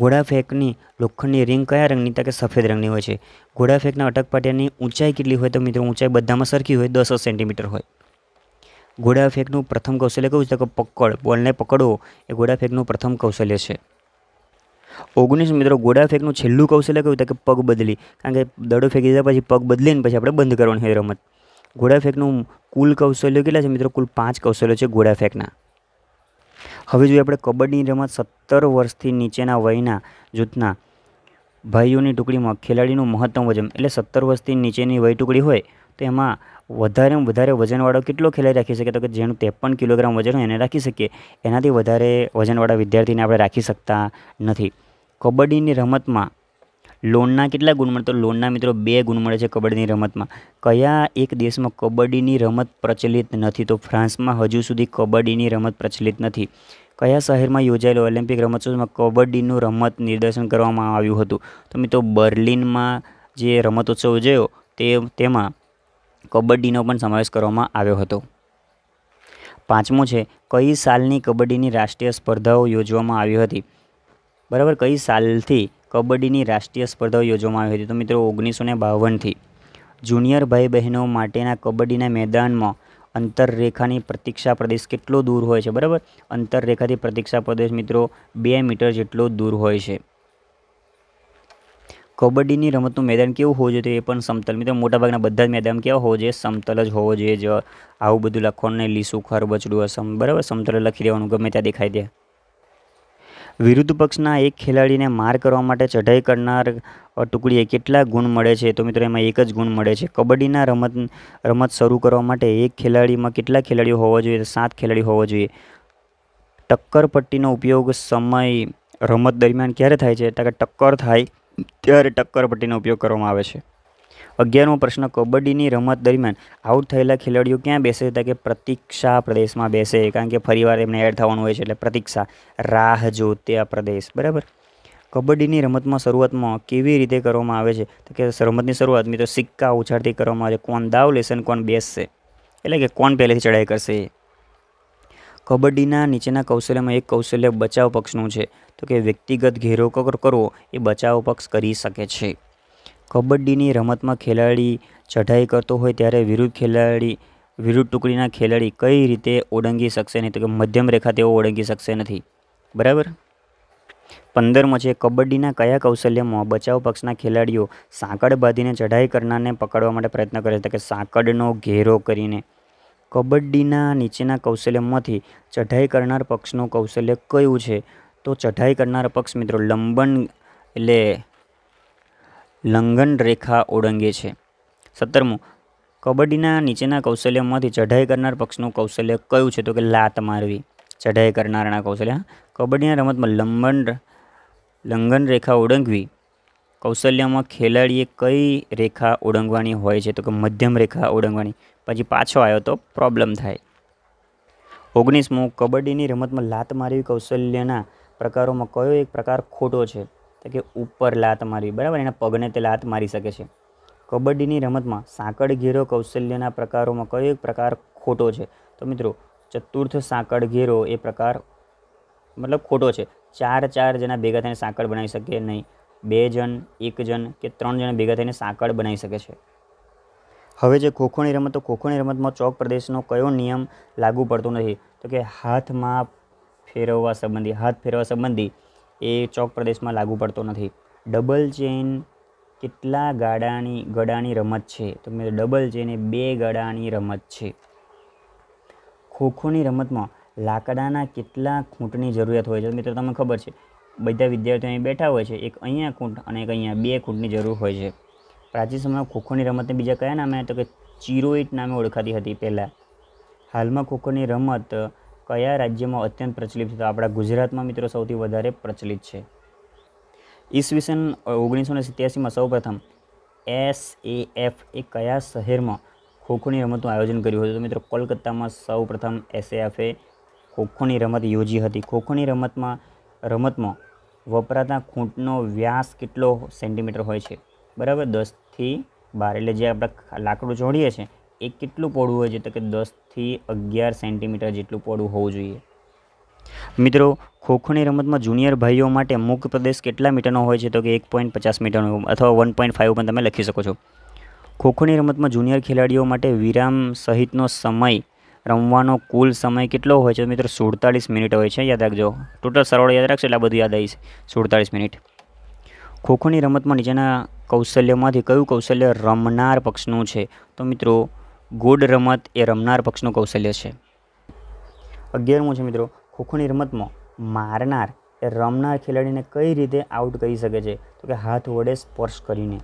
ઘોડા ફેંકની લોખંડની રિંગ કયા રંગની તો કે સફેદ રંગની હોય છે ઘોડા ફેંકના અટકપાટિયાની ઊંચાઈ કેટલી હોય તો મિત્રો ઊંચાઈ બધામાં સરખી હોય દસ સેન્ટીમીટર હોય ઘોડા ફેંકનું પ્રથમ કૌશલ્ય કયું છે કે પકડ બોલને પકડવો એ ઘોડા ફેંકનું પ્રથમ કૌશલ્ય છે ઓગણીસ મિત્રો ઘોડા ફેંકનું છેલ્લું કૌશલ્ય કયું હતું કે પગ બદલી કારણ કે દડો ફેંકી દીધા પછી પગ બદલીને પછી આપણે બંધ કરવાની હોય રમત ઘોડા ફેંકનું કુલ કૌશલ્ય કેટલા છે મિત્રો કુલ પાંચ કૌશલ્યો છે ઘોડા ફેંકના હવે જોઈએ આપણે કબડ્ડીની રમત સત્તર વર્ષથી નીચેના વયના જૂથના ભાઈઓની ટુકડીમાં ખેલાડીનું મહત્તમ વજન એટલે સત્તર વર્ષથી નીચેની વય ટુકડી હોય તો એમાં વધારેમાં વધારે વજનવાળો કેટલો ખેલાડી રાખી શકે તો કે જેનું ત્રેપન કિલોગ્રામ વજન હોય એને રાખી શકીએ એનાથી વધારે વજનવાળા વિદ્યાર્થીને આપણે રાખી શકતા નથી કબડ્ડીની રમતમાં લોનના કેટલા ગુણ મળે તો લોનના મિત્રો બે ગુણ મળે છે કબડ્ડીની રમતમાં કયા એક દેશમાં કબડ્ડીની રમત પ્રચલિત નથી તો ફ્રાન્સમાં હજુ સુધી કબડ્ડીની રમત પ્રચલિત નથી કયા શહેરમાં યોજાયેલો ઓલિમ્પિક રમતોત્સવમાં કબડ્ડીનું રમત નિર્દેશન કરવામાં આવ્યું હતું તો મિત્રો બર્લિનમાં જે રમતોત્સવ ઉજવ્યો તે તેમાં કબડ્ડીનો પણ સમાવેશ કરવામાં આવ્યો હતો પાંચમું છે કઈ સાલની કબડ્ડીની રાષ્ટ્રીય સ્પર્ધાઓ યોજવામાં આવી હતી બરાબર કઈ સાલથી કબડ્ડીની રાષ્ટ્રીય સ્પર્ધાઓ યોજવામાં આવી હતી તો મિત્રો ઓગણીસો ને બાવનથી જુનિયર ભાઈ બહેનો માટેના કબડ્ડીના મેદાનમાં અંતરરેખાની પ્રતિક્ષા પ્રદેશ કેટલો દૂર હોય છે બરાબર અંતરરેખાથી પ્રતિક્ષા પ્રદેશ મિત્રો બે મીટર જેટલો દૂર હોય છે કબડ્ડીની રમતનું મેદાન કેવું હોવું જોઈએ એ પણ સમતલ મિત્રો મોટાભાગના બધા જ મેદાન કેવા હોવો જોઈએ સમતલ જ હોવો જોઈએ જ આવું બધું લખવાનું નહીં લીસું ખરબચડું અસમ બરાબર સમતલ લખી દેવાનું ગમે ત્યાં દેખાય દે વિરુદ્ધ પક્ષના એક ખેલાડીને માર કરવા માટે ચઢાઈ કરનાર ટુકડીએ કેટલા ગુણ મળે છે તો મિત્રો એમાં એક જ ગુણ મળે છે કબડ્ડીના રમત રમત શરૂ કરવા માટે એક ખેલાડીમાં કેટલા ખેલાડીઓ હોવા જોઈએ સાત ખેલાડીઓ હોવા જોઈએ ટક્કર પટ્ટીનો ઉપયોગ સમય રમત દરમિયાન ક્યારે થાય છે તો કે ટક્કર થાય ત્યારે ટક્કર પટ્ટીનો ઉપયોગ કરવામાં આવે છે અગિયારમો પ્રશ્ન કબડ્ડીની રમત દરમિયાન આઉટ થયેલા ખેલાડીઓ ક્યાં બેસે હતા કે પ્રતીક્ષા પ્રદેશમાં બેસે કારણ કે ફરીવાર એમને એડ થવાનું હોય છે એટલે પ્રતિક્ષા રાહ જોત્યા પ્રદેશ બરાબર કબડ્ડીની રમતમાં શરૂઆતમાં કેવી રીતે કરવામાં આવે છે તો કે રમતની શરૂઆત મિત્રો સિક્કા ઉછાળતી કરવામાં આવે છે કોણ દાવ લેશે અને કોણ બેસશે એટલે કે કોણ પહેલેથી ચડાઈ કરશે કબડ્ડીના નીચેના કૌશલ્યમાં એક કૌશલ્ય બચાવ પક્ષનું છે તો કે વ્યક્તિગત ઘેરો કરવો એ બચાવ પક્ષ કરી શકે છે કબડ્ડીની રમતમાં ખેલાડી ચઢાઈ કરતો હોય ત્યારે વિરુદ્ધ ખેલાડી વિરુદ્ધ ટુકડીના ખેલાડી કઈ રીતે ઓળંગી શકશે નહીં તો કે મધ્યમ રેખા તેઓ ઓળંગી શકશે નથી બરાબર પંદરમો છે કબડ્ડીના કયા કૌશલ્યમાં બચાવ પક્ષના ખેલાડીઓ સાંકળ બાંધીને ચઢાઈ કરનારને પકડવા માટે પ્રયત્ન કરે છે કે સાંકળનો ઘેરો કરીને કબડ્ડીના નીચેના કૌશલ્યમાંથી ચઢાઈ કરનાર પક્ષનું કૌશલ્ય કયું છે તો ચઢાઈ કરનાર પક્ષ મિત્રો લંબન એટલે લંઘન રેખા ઓળંગે છે સત્તરમું કબડ્ડીના નીચેના કૌશલ્યમાંથી ચઢાઈ કરનાર પક્ષનું કૌશલ્ય કયું છે તો કે લાત મારવી ચઢાઈ કરનારના કૌશલ્ય કબડ્ડીના રમતમાં લંબન લંઘન રેખા ઓળંગવી કૌશલ્યમાં ખેલાડીએ કઈ રેખા ઓળંગવાની હોય છે તો કે મધ્યમ રેખા ઓળંગવાની પછી પાછો આવ્યો તો પ્રોબ્લેમ થાય ઓગણીસમું કબડ્ડીની રમતમાં લાત મારવી કૌશલ્યના પ્રકારોમાં કયો એક પ્રકાર ખોટો છે કે ઉપર લાત મારવી બરાબર એના પગને તે લાત મારી શકે છે કબડ્ડીની રમતમાં સાંકળ ઘેરો કૌશલ્યના પ્રકારોમાં કયો એક પ્રકાર ખોટો છે તો મિત્રો ચતુર્થ સાંકળ ઘેરો એ પ્રકાર મતલબ ખોટો છે ચાર ચાર જણા ભેગા થઈને સાંકળ બનાવી શકે નહીં બે જણ એક જણ કે ત્રણ જણ ભેગા થઈને સાંકળ બનાવી શકે છે હવે જે ખોખોની રમત તો ખોખોની રમતમાં ચોક પ્રદેશનો કયો નિયમ લાગુ પડતો નથી તો કે હાથમાં ફેરવવા સંબંધી હાથ ફેરવવા સંબંધી એ ચોક પ્રદેશમાં લાગુ પડતો નથી ડબલ ચેઇન કેટલા ગાડાની ગળાની રમત છે તો મેં ડબલ ચેઇન એ બે ગળાની રમત છે ખોખોની રમતમાં લાકડાના કેટલા ખૂંટની જરૂરિયાત હોય છે મિત્રો તમને ખબર છે બધા વિદ્યાર્થીઓ અહીં બેઠા હોય છે એક અહીંયા ખૂંટ અને એક અહીંયા બે ખૂંટની જરૂર હોય છે પ્રાચીન સમયમાં ખોખોની રમતને બીજા કયા નામે તો કે ચીરોઈટ નામે ઓળખાતી હતી પહેલાં હાલમાં ખોખોની રમત કયા રાજ્યમાં અત્યંત પ્રચલિત છે તો આપણા ગુજરાતમાં મિત્રો સૌથી વધારે પ્રચલિત છે ઈસવીસન ઓગણીસો ને સિત્યાસીમાં સૌપ્રથમ એસ એ એફ એ કયા શહેરમાં ખોખોની રમતનું આયોજન કર્યું હતું તો મિત્રો કોલકાતામાં સૌપ્રથમ એસ એ એફે ખોખોની રમત યોજી હતી ખોખોની રમતમાં રમતમાં વપરાતા ખૂંટનો વ્યાસ કેટલો સેન્ટીમીટર હોય છે બરાબર દસથી બાર એટલે જે આપણે લાકડું જોડીએ છીએ એ કેટલું પોળું હોય છે તો કે દસથી અગિયાર સેન્ટીમીટર જેટલું પોળું હોવું જોઈએ મિત્રો ખોખોની રમતમાં જુનિયર ભાઈઓ માટે મુખ પ્રદેશ કેટલા મીટરનો હોય છે તો કે એક પોઈન્ટ પચાસ મીટરનો અથવા વન પોઈન્ટ ફાઇવ પણ તમે લખી શકો છો ખોખોની રમતમાં જુનિયર ખેલાડીઓ માટે વિરામ સહિતનો સમય રમવાનો કુલ સમય કેટલો હોય છે મિત્રો સુડતાલીસ મિનિટ હોય છે યાદ રાખજો ટોટલ સરવાળો યાદ રાખશો એટલે બધું યાદ આવી છે સુડતાલીસ મિનિટ ખોખોની રમતમાં નીચેના કૌશલ્યમાંથી કયું કૌશલ્ય રમનાર પક્ષનું છે તો મિત્રો ગોડ રમત એ રમનાર પક્ષનું કૌશલ્ય છે અગિયારમું છે મિત્રો ખોખોની રમતમાં મારનાર એ રમનાર ખેલાડીને કઈ રીતે આઉટ કરી શકે છે તો કે હાથ વડે સ્પર્શ કરીને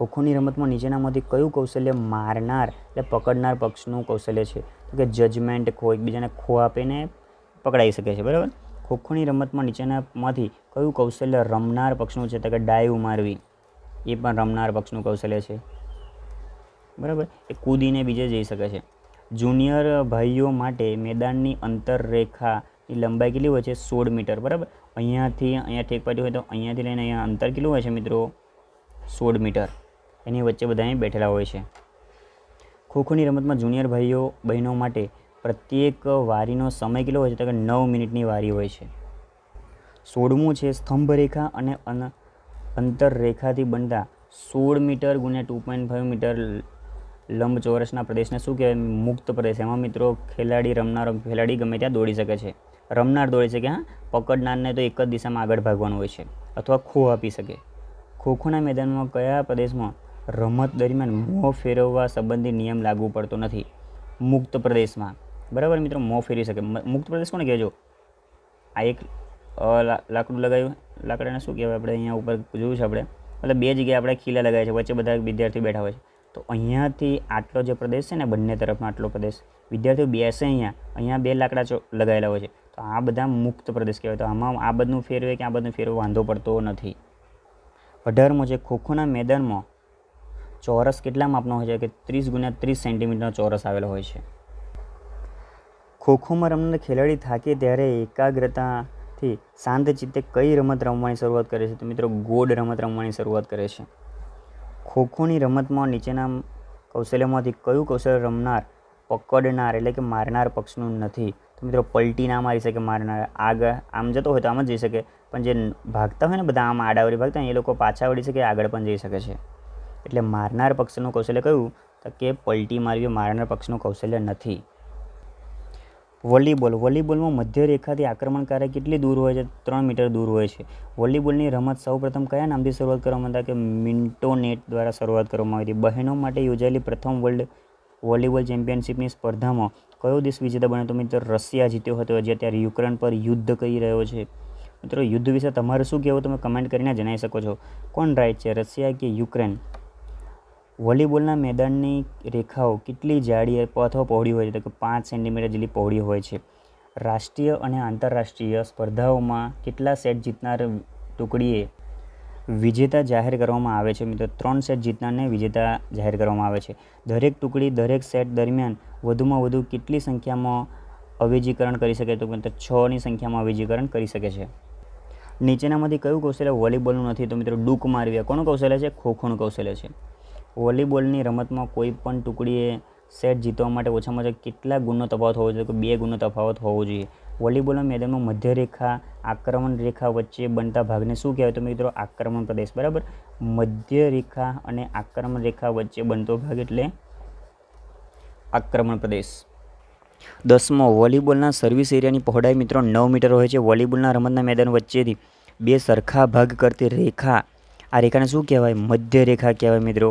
ખોખોની રમતમાં નીચેનામાંથી કયું કૌશલ્ય મારનાર એટલે પકડનાર પક્ષનું કૌશલ્ય છે તો કે જજમેન્ટ ખો એકબીજાને ખો આપીને પકડાઈ શકે છે બરાબર ખોખોની રમતમાં નીચેનામાંથી કયું કૌશલ્ય રમનાર પક્ષનું છે તો કે ડાઈવ મારવી એ પણ રમનાર પક્ષનું કૌશલ્ય છે બરાબર એ કૂદીને બીજે જઈ શકે છે જુનિયર ભાઈઓ માટે મેદાનની અંતરરેખાની લંબાઈ કેટલી હોય છે સોળ મીટર બરાબર અહીંયાથી અહીંયા ઠેક પાડી હોય તો અહીંયાથી લઈને અહીંયા અંતર કેટલું હોય છે મિત્રો સોળ મીટર એની વચ્ચે બધાએ બેઠેલા હોય છે ખોખોની રમતમાં જુનિયર ભાઈઓ બહેનો માટે પ્રત્યેક વારીનો સમય કેટલો હોય છે તો કે નવ મિનિટની વારી હોય છે સોળમું છે સ્તંભરેખા અને અંતરરેખાથી બનતા સોળ મીટર ગુણ્યા ટુ પોઈન્ટ ફાઇવ મીટર લંબચોરસના પ્રદેશને શું કહેવાય મુક્ત પ્રદેશ એમાં મિત્રો ખેલાડી રમનારો ખેલાડી ગમે ત્યાં દોડી શકે છે રમનાર દોડી શકે હા પકડનારને તો એક જ દિશામાં આગળ ભાગવાનું હોય છે અથવા ખો આપી શકે ખોખોના મેદાનમાં કયા પ્રદેશમાં રમત દરમિયાન મોં ફેરવવા સંબંધી નિયમ લાગુ પડતો નથી મુક્ત પ્રદેશમાં બરાબર મિત્રો મોં ફેરવી શકે મુક્ત પ્રદેશ કોને કહેજો આ એક લાકડું લગાવ્યું લાકડાને શું કહેવાય આપણે અહીંયા ઉપર જોયું છે આપણે મતલબ બે જગ્યાએ આપણે ખીલા લગાવ્યા છે વચ્ચે બધા વિદ્યાર્થી બેઠા હોય છે તો અહીંયાથી આટલો જે પ્રદેશ છે ને બંને તરફમાં આટલો પ્રદેશ વિદ્યાર્થીઓ બેસે અહીંયા અહીંયા બે લાકડા લગાવેલા હોય છે તો આ બધા મુક્ત પ્રદેશ કહેવાય તો આમાં આ બધું ફેરવે કે આ બધું ફેરવે વાંધો પડતો નથી અઢારમો છે ખોખોના મેદાનમાં ચોરસ કેટલા માપનો હોય છે કે ત્રીસ ગુણ્યા ત્રીસ સેન્ટીમીટરનો ચોરસ આવેલો હોય છે ખોખોમાં રમનાર ખેલાડી થાકે ત્યારે એકાગ્રતાથી શાંત ચિત્તે કઈ રમત રમવાની શરૂઆત કરે છે તો મિત્રો ગોડ રમત રમવાની શરૂઆત કરે છે ખોખોની રમતમાં નીચેના કૌશલ્યમાંથી કયું કૌશલ્ય રમનાર પકડનાર એટલે કે મારનાર પક્ષનું નથી તો મિત્રો પલટી ના મારી શકે મારનાર આગળ આમ જતો હોય તો આમ જ જઈ શકે પણ જે ભાગતા હોય ને બધા આમ આડાવડી ભાગતા હોય એ લોકો પાછા વળી શકે આગળ પણ જઈ શકે છે એટલે મારનાર પક્ષનું કૌશલ્ય કયું તો કે પલટી મારવી મારનાર પક્ષનું કૌશલ્ય નથી વોલીબોલ વોલીબોલમાં મધ્ય રેખાથી આક્રમણકારક કેટલી દૂર હોય છે ત્રણ મીટર દૂર હોય છે વોલીબોલની રમત સૌપ્રથમ કયા નામથી શરૂઆત કરવામાં હતા કે મિન્ટોનેટ દ્વારા શરૂઆત કરવામાં આવી હતી બહેનો માટે યોજાયેલી પ્રથમ વર્લ્ડ વોલીબોલ ચેમ્પિયનશિપની સ્પર્ધામાં કયો દેશ વિજેતા બન્યો તો મિત્રો રશિયા જીત્યો હતો જે અત્યારે યુક્રેન પર યુદ્ધ કરી રહ્યો છે મિત્રો યુદ્ધ વિશે તમારું શું કહેવું તમે કમેન્ટ કરીને જણાવી શકો છો કોણ રાઈટ છે રશિયા કે યુક્રેન વોલીબોલના મેદાનની રેખાઓ કેટલી જાડી અથવા પહોળી હોય છે તો કે પાંચ સેન્ટીમીટર જેટલી પહોળી હોય છે રાષ્ટ્રીય અને આંતરરાષ્ટ્રીય સ્પર્ધાઓમાં કેટલા સેટ જીતનાર ટુકડીએ વિજેતા જાહેર કરવામાં આવે છે મિત્રો ત્રણ સેટ જીતનારને વિજેતા જાહેર કરવામાં આવે છે દરેક ટુકડી દરેક સેટ દરમિયાન વધુમાં વધુ કેટલી સંખ્યામાં અવેજીકરણ કરી શકે તો મિત્રો છની સંખ્યામાં અવેજીકરણ કરી શકે છે નીચેનામાંથી કયું કૌશલ્ય વોલીબોલનું નથી તો મિત્રો ડૂક મારવી કોનું કૌશલ્ય છે ખોખોનું કૌશલ્ય છે વોલીબોલની રમતમાં કોઈ પણ ટુકડીએ સેટ જીતવા માટે ઓછામાં ઓછા કેટલા ગુણનો તફાવત હોવો જોઈએ કે બે ગુણનો તફાવત હોવો જોઈએ વોલીબોલના મેદાનમાં મધ્ય રેખા આક્રમણ રેખા વચ્ચે બનતા ભાગને શું કહેવાય તો મિત્રો આક્રમણ પ્રદેશ બરાબર મધ્ય રેખા અને આક્રમણ રેખા વચ્ચે બનતો ભાગ એટલે આક્રમણ પ્રદેશ દસમો વોલીબોલના સર્વિસ એરિયાની પહોળાઈ મિત્રો નવ મીટર હોય છે વોલીબોલના રમતના મેદાન વચ્ચેથી બે સરખા ભાગ કરતી રેખા આ રેખાને શું કહેવાય મધ્ય રેખા કહેવાય મિત્રો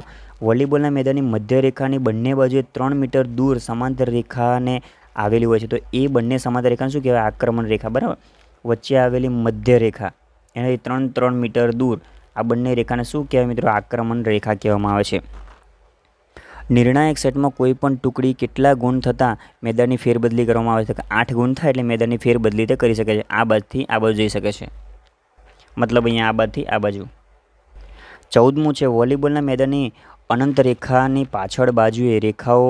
વોલીબોલના મેદાનની મધ્ય રેખાની બંને બાજુએ ત્રણ મીટર દૂર સમાંતર રેખાને આવેલી હોય છે તો એ બંને સમાંતર રેખાને શું કહેવાય આક્રમણ રેખા બરાબર વચ્ચે આવેલી મધ્ય રેખા એને ત્રણ ત્રણ મીટર દૂર આ બંને રેખાને શું કહેવાય મિત્રો આક્રમણ રેખા કહેવામાં આવે છે નિર્ણાયક સેટમાં કોઈ પણ ટુકડી કેટલા ગુણ થતાં મેદાનની ફેરબદલી કરવામાં આવે છે આઠ ગુણ થાય એટલે મેદાનની ફેરબદલી તે કરી શકે છે આ બાજુથી આ બાજુ જઈ શકે છે મતલબ અહીંયા આ બાજુથી આ બાજુ ચૌદમું છે વોલીબોલના મેદાનની અનંત રેખાની પાછળ બાજુએ રેખાઓ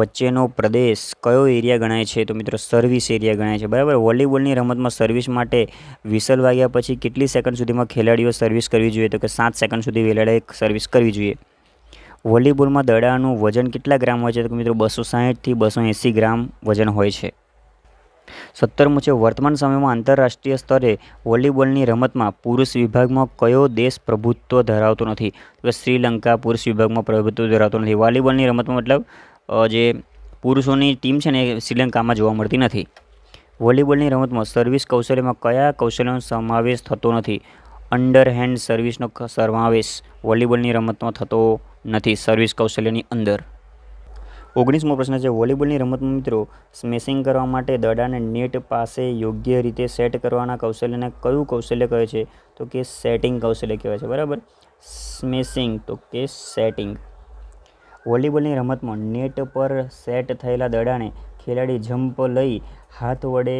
વચ્ચેનો પ્રદેશ કયો એરિયા ગણાય છે તો મિત્રો સર્વિસ એરિયા ગણાય છે બરાબર વોલીબોલની રમતમાં સર્વિસ માટે વિસલ વાગ્યા પછી કેટલી સેકન્ડ સુધીમાં ખેલાડીઓ સર્વિસ કરવી જોઈએ તો કે સાત સેકન્ડ સુધી ખેલાડીએ સર્વિસ કરવી જોઈએ વોલીબોલમાં દડાનું વજન કેટલા ગ્રામ હોય છે તો મિત્રો બસો સાહીઠથી બસો એંસી ગ્રામ વજન હોય છે સત્તરમું છે વર્તમાન સમયમાં આંતરરાષ્ટ્રીય સ્તરે વોલીબોલની રમતમાં પુરુષ વિભાગમાં કયો દેશ પ્રભુત્વ ધરાવતો નથી શ્રીલંકા પુરુષ વિભાગમાં પ્રભુત્વ ધરાવતો નથી વોલીબોલની રમતમાં મતલબ જે પુરુષોની ટીમ છે ને એ શ્રીલંકામાં જોવા મળતી નથી વોલીબોલની રમતમાં સર્વિસ કૌશલ્યમાં કયા કૌશલ્યનો સમાવેશ થતો નથી અંડરહેન્ડ સર્વિસનો સમાવેશ વોલીબોલની રમતમાં થતો નથી સર્વિસ કૌશલ્યની અંદર ઓગણીસમો પ્રશ્ન છે વોલીબોલની રમતમાં મિત્રો સ્મેશિંગ કરવા માટે દડાને નેટ પાસે યોગ્ય રીતે સેટ કરવાના કૌશલ્યને કયું કૌશલ્ય કહે છે તો કે સેટિંગ કૌશલ્ય કહેવાય છે બરાબર સ્મેશિંગ તો કે સેટિંગ વોલીબોલની રમતમાં નેટ પર સેટ થયેલા દડાને ખેલાડી જમ્પ લઈ હાથ વડે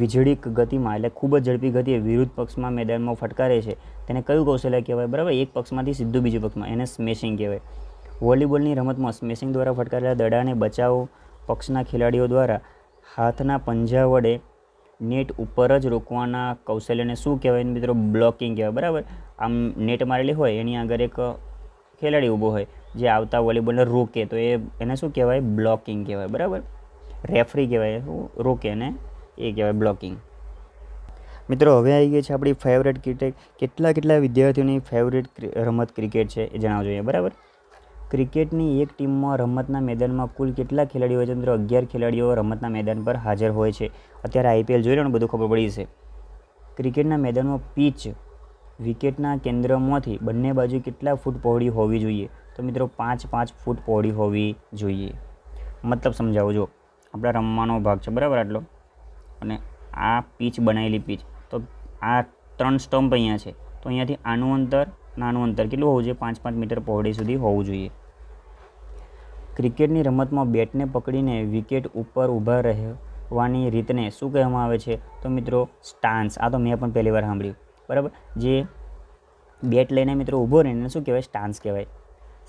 વીજળીક ગતિમાં એટલે ખૂબ જ ઝડપી ગતિએ વિરુદ્ધ પક્ષમાં મેદાનમાં ફટકારે છે તેને કયું કૌશલ્ય કહેવાય બરાબર એક પક્ષમાંથી સીધું બીજું પક્ષમાં એને સ્મેશિંગ કહેવાય વોલીબોલની રમતમાં સ્મેશિંગ દ્વારા ફટકારેલા દડાને બચાવ પક્ષના ખેલાડીઓ દ્વારા હાથના પંજા વડે નેટ ઉપર જ રોકવાના કૌશલ્યને શું કહેવાય મિત્રો બ્લોકિંગ કહેવાય બરાબર આમ નેટ મારેલી હોય એની આગળ એક ખેલાડી ઊભો હોય જે આવતા વોલીબોલને રોકે તો એ એને શું કહેવાય બ્લોકિંગ કહેવાય બરાબર રેફરી કહેવાય રોકે ને એ કહેવાય બ્લોકિંગ મિત્રો હવે આવી ગઈ છે આપણી ફેવરેટ ક્રિકેટ કેટલા કેટલા વિદ્યાર્થીઓની ફેવરેટ રમત ક્રિકેટ છે એ જણાવજો બરાબર ક્રિકેટની એક ટીમમાં રમતના મેદાનમાં કુલ કેટલા ખેલાડીઓ હોય છે મિત્રો અગિયાર ખેલાડીઓ રમતના મેદાન પર હાજર હોય છે અત્યારે આઈપીએલ જોઈ લો બધું ખબર પડી છે ક્રિકેટના મેદાનમાં પીચ વિકેટના કેન્દ્રમાંથી બંને બાજુ કેટલા ફૂટ પહોળી હોવી જોઈએ તો મિત્રો પાંચ પાંચ ફૂટ પહોળી હોવી જોઈએ મતલબ સમજાવજો આપણા રમવાનો ભાગ છે બરાબર આટલો અને આ પીચ બનાવેલી પીચ તો આ ત્રણ સ્ટમ્પ અહીંયા છે તો અહીંયાથી આનું અંતર નાનું અંતર કેટલું હોવું જોઈએ પાંચ પાંચ મીટર પહોળી સુધી હોવું જોઈએ ક્રિકેટની રમતમાં બેટને પકડીને વિકેટ ઉપર ઊભા રહેવાની રીતને શું કહેવામાં આવે છે તો મિત્રો સ્ટાન્સ આ તો મેં પણ પહેલી વાર સાંભળ્યું બરાબર જે બેટ લઈને મિત્રો ઊભો રહે રહીને શું કહેવાય સ્ટાન્સ કહેવાય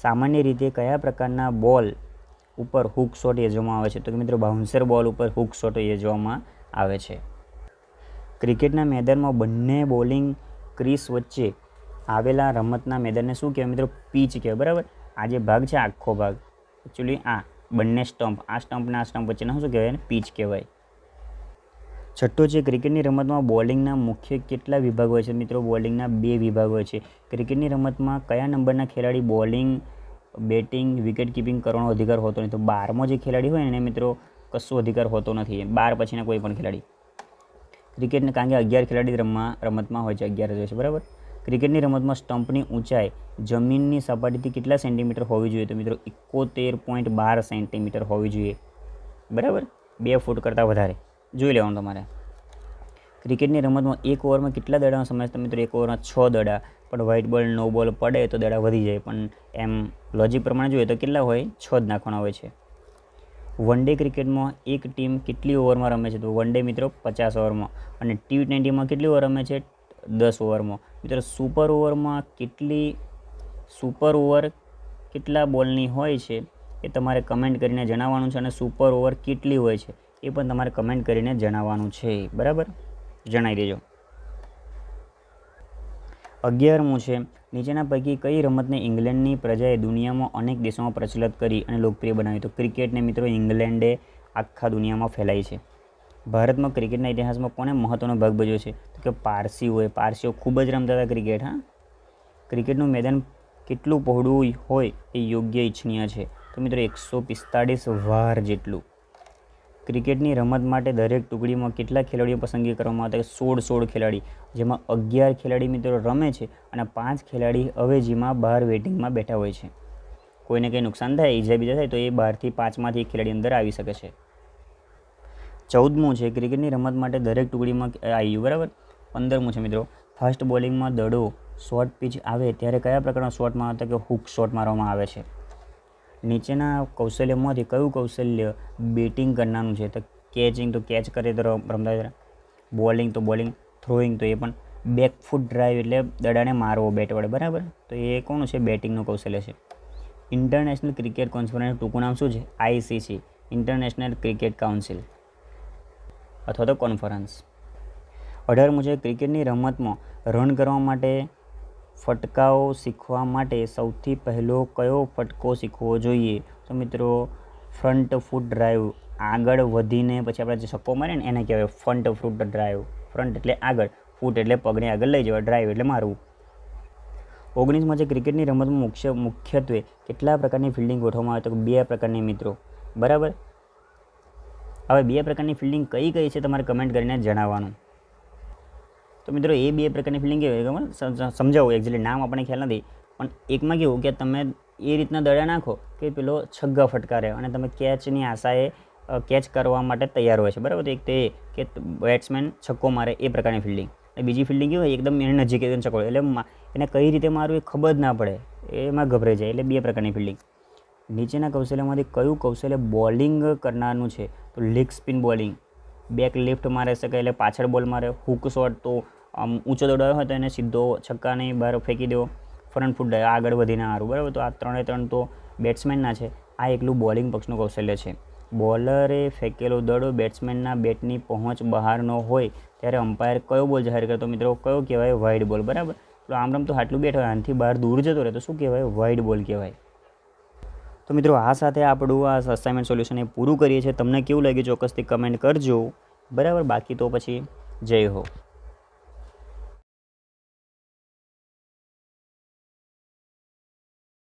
સામાન્ય રીતે કયા પ્રકારના બોલ ઉપર હુક શોટ યોજવામાં આવે છે તો કે મિત્રો બાઉન્સર બોલ ઉપર હુક શોટ યોજવામાં આવે છે ક્રિકેટના મેદાનમાં બંને બોલિંગ ક્રિસ વચ્ચે આવેલા રમતના મેદાનને શું કહેવાય મિત્રો પીચ કહેવાય બરાબર આ જે ભાગ છે આખો ભાગ એકચ્યુઅલી આ બંને સ્ટમ્પ આ સ્ટમ્પના આ સ્ટમ્પ વચ્ચેના શું કહેવાય પીચ કહેવાય છઠ્ઠું છે ક્રિકેટની રમતમાં બોલિંગના મુખ્ય કેટલા વિભાગ હોય છે મિત્રો બોલિંગના બે વિભાગ હોય છે ક્રિકેટની રમતમાં કયા નંબરના ખેલાડી બોલિંગ બેટિંગ વિકેટ કીપિંગ કરવાનો અધિકાર હોતો નથી તો બારમો જે ખેલાડી હોય એને મિત્રો કશો અધિકાર હોતો નથી બાર પછીના કોઈ પણ ખેલાડી ક્રિકેટને કારણ કે અગિયાર ખેલાડી રમવા રમતમાં હોય છે અગિયાર જ હોય છે બરાબર ક્રિકેટની રમતમાં સ્ટમ્પની ઊંચાઈ જમીનની સપાટીથી કેટલા સેન્ટીમીટર હોવી જોઈએ તો મિત્રો એકોતેર પોઈન્ટ બાર સેન્ટીમીટર હોવી જોઈએ બરાબર બે ફૂટ કરતાં વધારે જોઈ લેવાનું તમારે ક્રિકેટની રમતમાં એક ઓવરમાં કેટલા દડાનો સમાવેશ તમે મિત્રો એક ઓવરમાં છ દડા પણ વ્હાઇટ બોલ નો બોલ પડે તો દડા વધી જાય પણ એમ લોજિક પ્રમાણે જોઈએ તો કેટલા હોય છ જ નાખવાના હોય છે વન ડે ક્રિકેટમાં એક ટીમ કેટલી ઓવરમાં રમે છે તો વન ડે મિત્રો પચાસ ઓવરમાં અને ટી ટ્વેન્ટીમાં કેટલી ઓવર રમે છે દસ ઓવરમાં મિત્રો સુપર ઓવરમાં કેટલી સુપર ઓવર કેટલા બોલની હોય છે એ તમારે કમેન્ટ કરીને જણાવવાનું છે અને સુપર ઓવર કેટલી હોય છે એ પણ તમારે કમેન્ટ કરીને જણાવવાનું છે બરાબર જણાવી દેજો અગિયારમું છે નીચેના પૈકી કઈ રમતને ઇંગ્લેન્ડની પ્રજાએ દુનિયામાં અનેક દેશોમાં પ્રચલિત કરી અને લોકપ્રિય બનાવી તો ક્રિકેટને મિત્રો ઇંગ્લેન્ડે આખા દુનિયામાં ફેલાય છે ભારતમાં ક્રિકેટના ઇતિહાસમાં કોને મહત્ત્વનો ભાગ ભજવ્યો છે તો કે પારસીઓએ પારસીઓ ખૂબ જ રમતા હતા ક્રિકેટ હા ક્રિકેટનું મેદાન કેટલું પહોળું હોય એ યોગ્ય ઇચ્છનીય છે તો મિત્રો એકસો પિસ્તાળીસ વાર જેટલું ક્રિકેટની રમત માટે દરેક ટુકડીમાં કેટલા ખેલાડીઓ પસંદગી કરવામાં આવતા સોળ સોળ ખેલાડી જેમાં અગિયાર ખેલાડી મિત્રો રમે છે અને પાંચ ખેલાડી અવેજીમાં બહાર વેટિંગમાં બેઠા હોય છે કોઈને કંઈ નુકસાન થાય ઈજા બીજા થાય તો એ બહારથી પાંચમાંથી એક ખેલાડી અંદર આવી શકે છે ચૌદમું છે ક્રિકેટની રમત માટે દરેક ટુકડીમાં આવ્યું બરાબર પંદરમું છે મિત્રો ફાસ્ટ બોલિંગમાં દડો શોર્ટ પીચ આવે ત્યારે કયા પ્રકારના શોટમાં તો કે હુક શોર્ટ મારવામાં આવે છે નીચેના કૌશલ્યમાંથી કયું કૌશલ્ય બેટિંગ કરનારું છે તો કેચિંગ તો કેચ કરે તો રમતા બોલિંગ તો બોલિંગ થ્રોઈંગ તો એ પણ બેક ફૂટ ડ્રાઈવ એટલે દડાને મારવો બેટ વડે બરાબર તો એ કોણ છે બેટિંગનું કૌશલ્ય છે ઇન્ટરનેશનલ ક્રિકેટ કોન્ફરન્સ ટૂંકું નામ શું છે આઈસીસી ઇન્ટરનેશનલ ક્રિકેટ કાઉન્સિલ અથવા તો કોન્ફરન્સ અઢાર મુજબ ક્રિકેટની રમતમાં રન કરવા માટે ફટકાઓ શીખવા માટે સૌથી પહેલો કયો ફટકો શીખવો જોઈએ તો મિત્રો ફ્રન્ટ ફૂટ ડ્રાઈવ આગળ વધીને પછી આપણે જે સક્કો મારીએ ને એને કહેવાય ફ્રન્ટ ફૂટ ડ્રાઈવ ફ્રન્ટ એટલે આગળ ફૂટ એટલે પગને આગળ લઈ જવા ડ્રાઈવ એટલે મારવું ઓગણીસમાં જે ક્રિકેટની રમતમાં મુખ્ય મુખ્યત્વે કેટલા પ્રકારની ફિલ્ડિંગ ગોઠવવામાં આવે તો બે પ્રકારની મિત્રો બરાબર હવે બે પ્રકારની ફિલ્ડિંગ કઈ કઈ છે તમારે કમેન્ટ કરીને જણાવવાનું તો મિત્રો એ બે પ્રકારની ફિલ્ડિંગ કેવી ખબર સમજાવું એકચ્યુઅલી નામ આપણને ખ્યાલ નથી પણ એકમાં કેવું કે તમે એ રીતના દડા નાખો કે પેલો છગ્ગા ફટકારે અને તમે કેચની આશાએ કેચ કરવા માટે તૈયાર હોય છે બરાબર એક તે કે બેટ્સમેન છક્કો મારે એ પ્રકારની ફિલ્ડિંગ અને બીજી ફિલ્ડિંગ કેવી હોય એકદમ એને નજીક એકદમ છક્કો એટલે એને કઈ રીતે મારું એ ખબર ના પડે એમાં ગભરાઈ જાય એટલે બે પ્રકારની ફિલ્ડિંગ નીચેના કૌશલ્યમાંથી કયું કૌશલ્ય બોલિંગ કરનારનું છે તો leg spin bowling back left મારે શકે એટલે પાછળ બોલ મારે હુક શોટ તો આમ ઊંચો દોડાયો હોય તો એને સીધો છક્કાને બહાર ફેંકી દેવો ફ્રન્ટ ફૂટ આગળ વધીને હારું બરાબર તો આ ત્રણે ત્રણ તો બેટ્સમેનના છે આ એકલું બોલિંગ પક્ષનું કૌશલ્ય છે બોલરે ફેંકેલો દડો બેટ્સમેનના બેટની પહોંચ બહાર ન હોય ત્યારે અમ્પાયર કયો બોલ જાહેર કરતો મિત્રો કયો કહેવાય વાઇડ બોલ બરાબર તો આમ તો આટલું હોય આનાથી બહાર દૂર જતો રહે તો શું કહેવાય વાઇડ બોલ કહેવાય તો મિત્રો આ સાથે આપણું આ અસાઇનમેન્ટ સોલ્યુશન એ પૂરું કરીએ છીએ તમને કેવું લાગ્યું ચોક્કસથી કમેન્ટ કરજો બરાબર બાકી તો પછી જય હો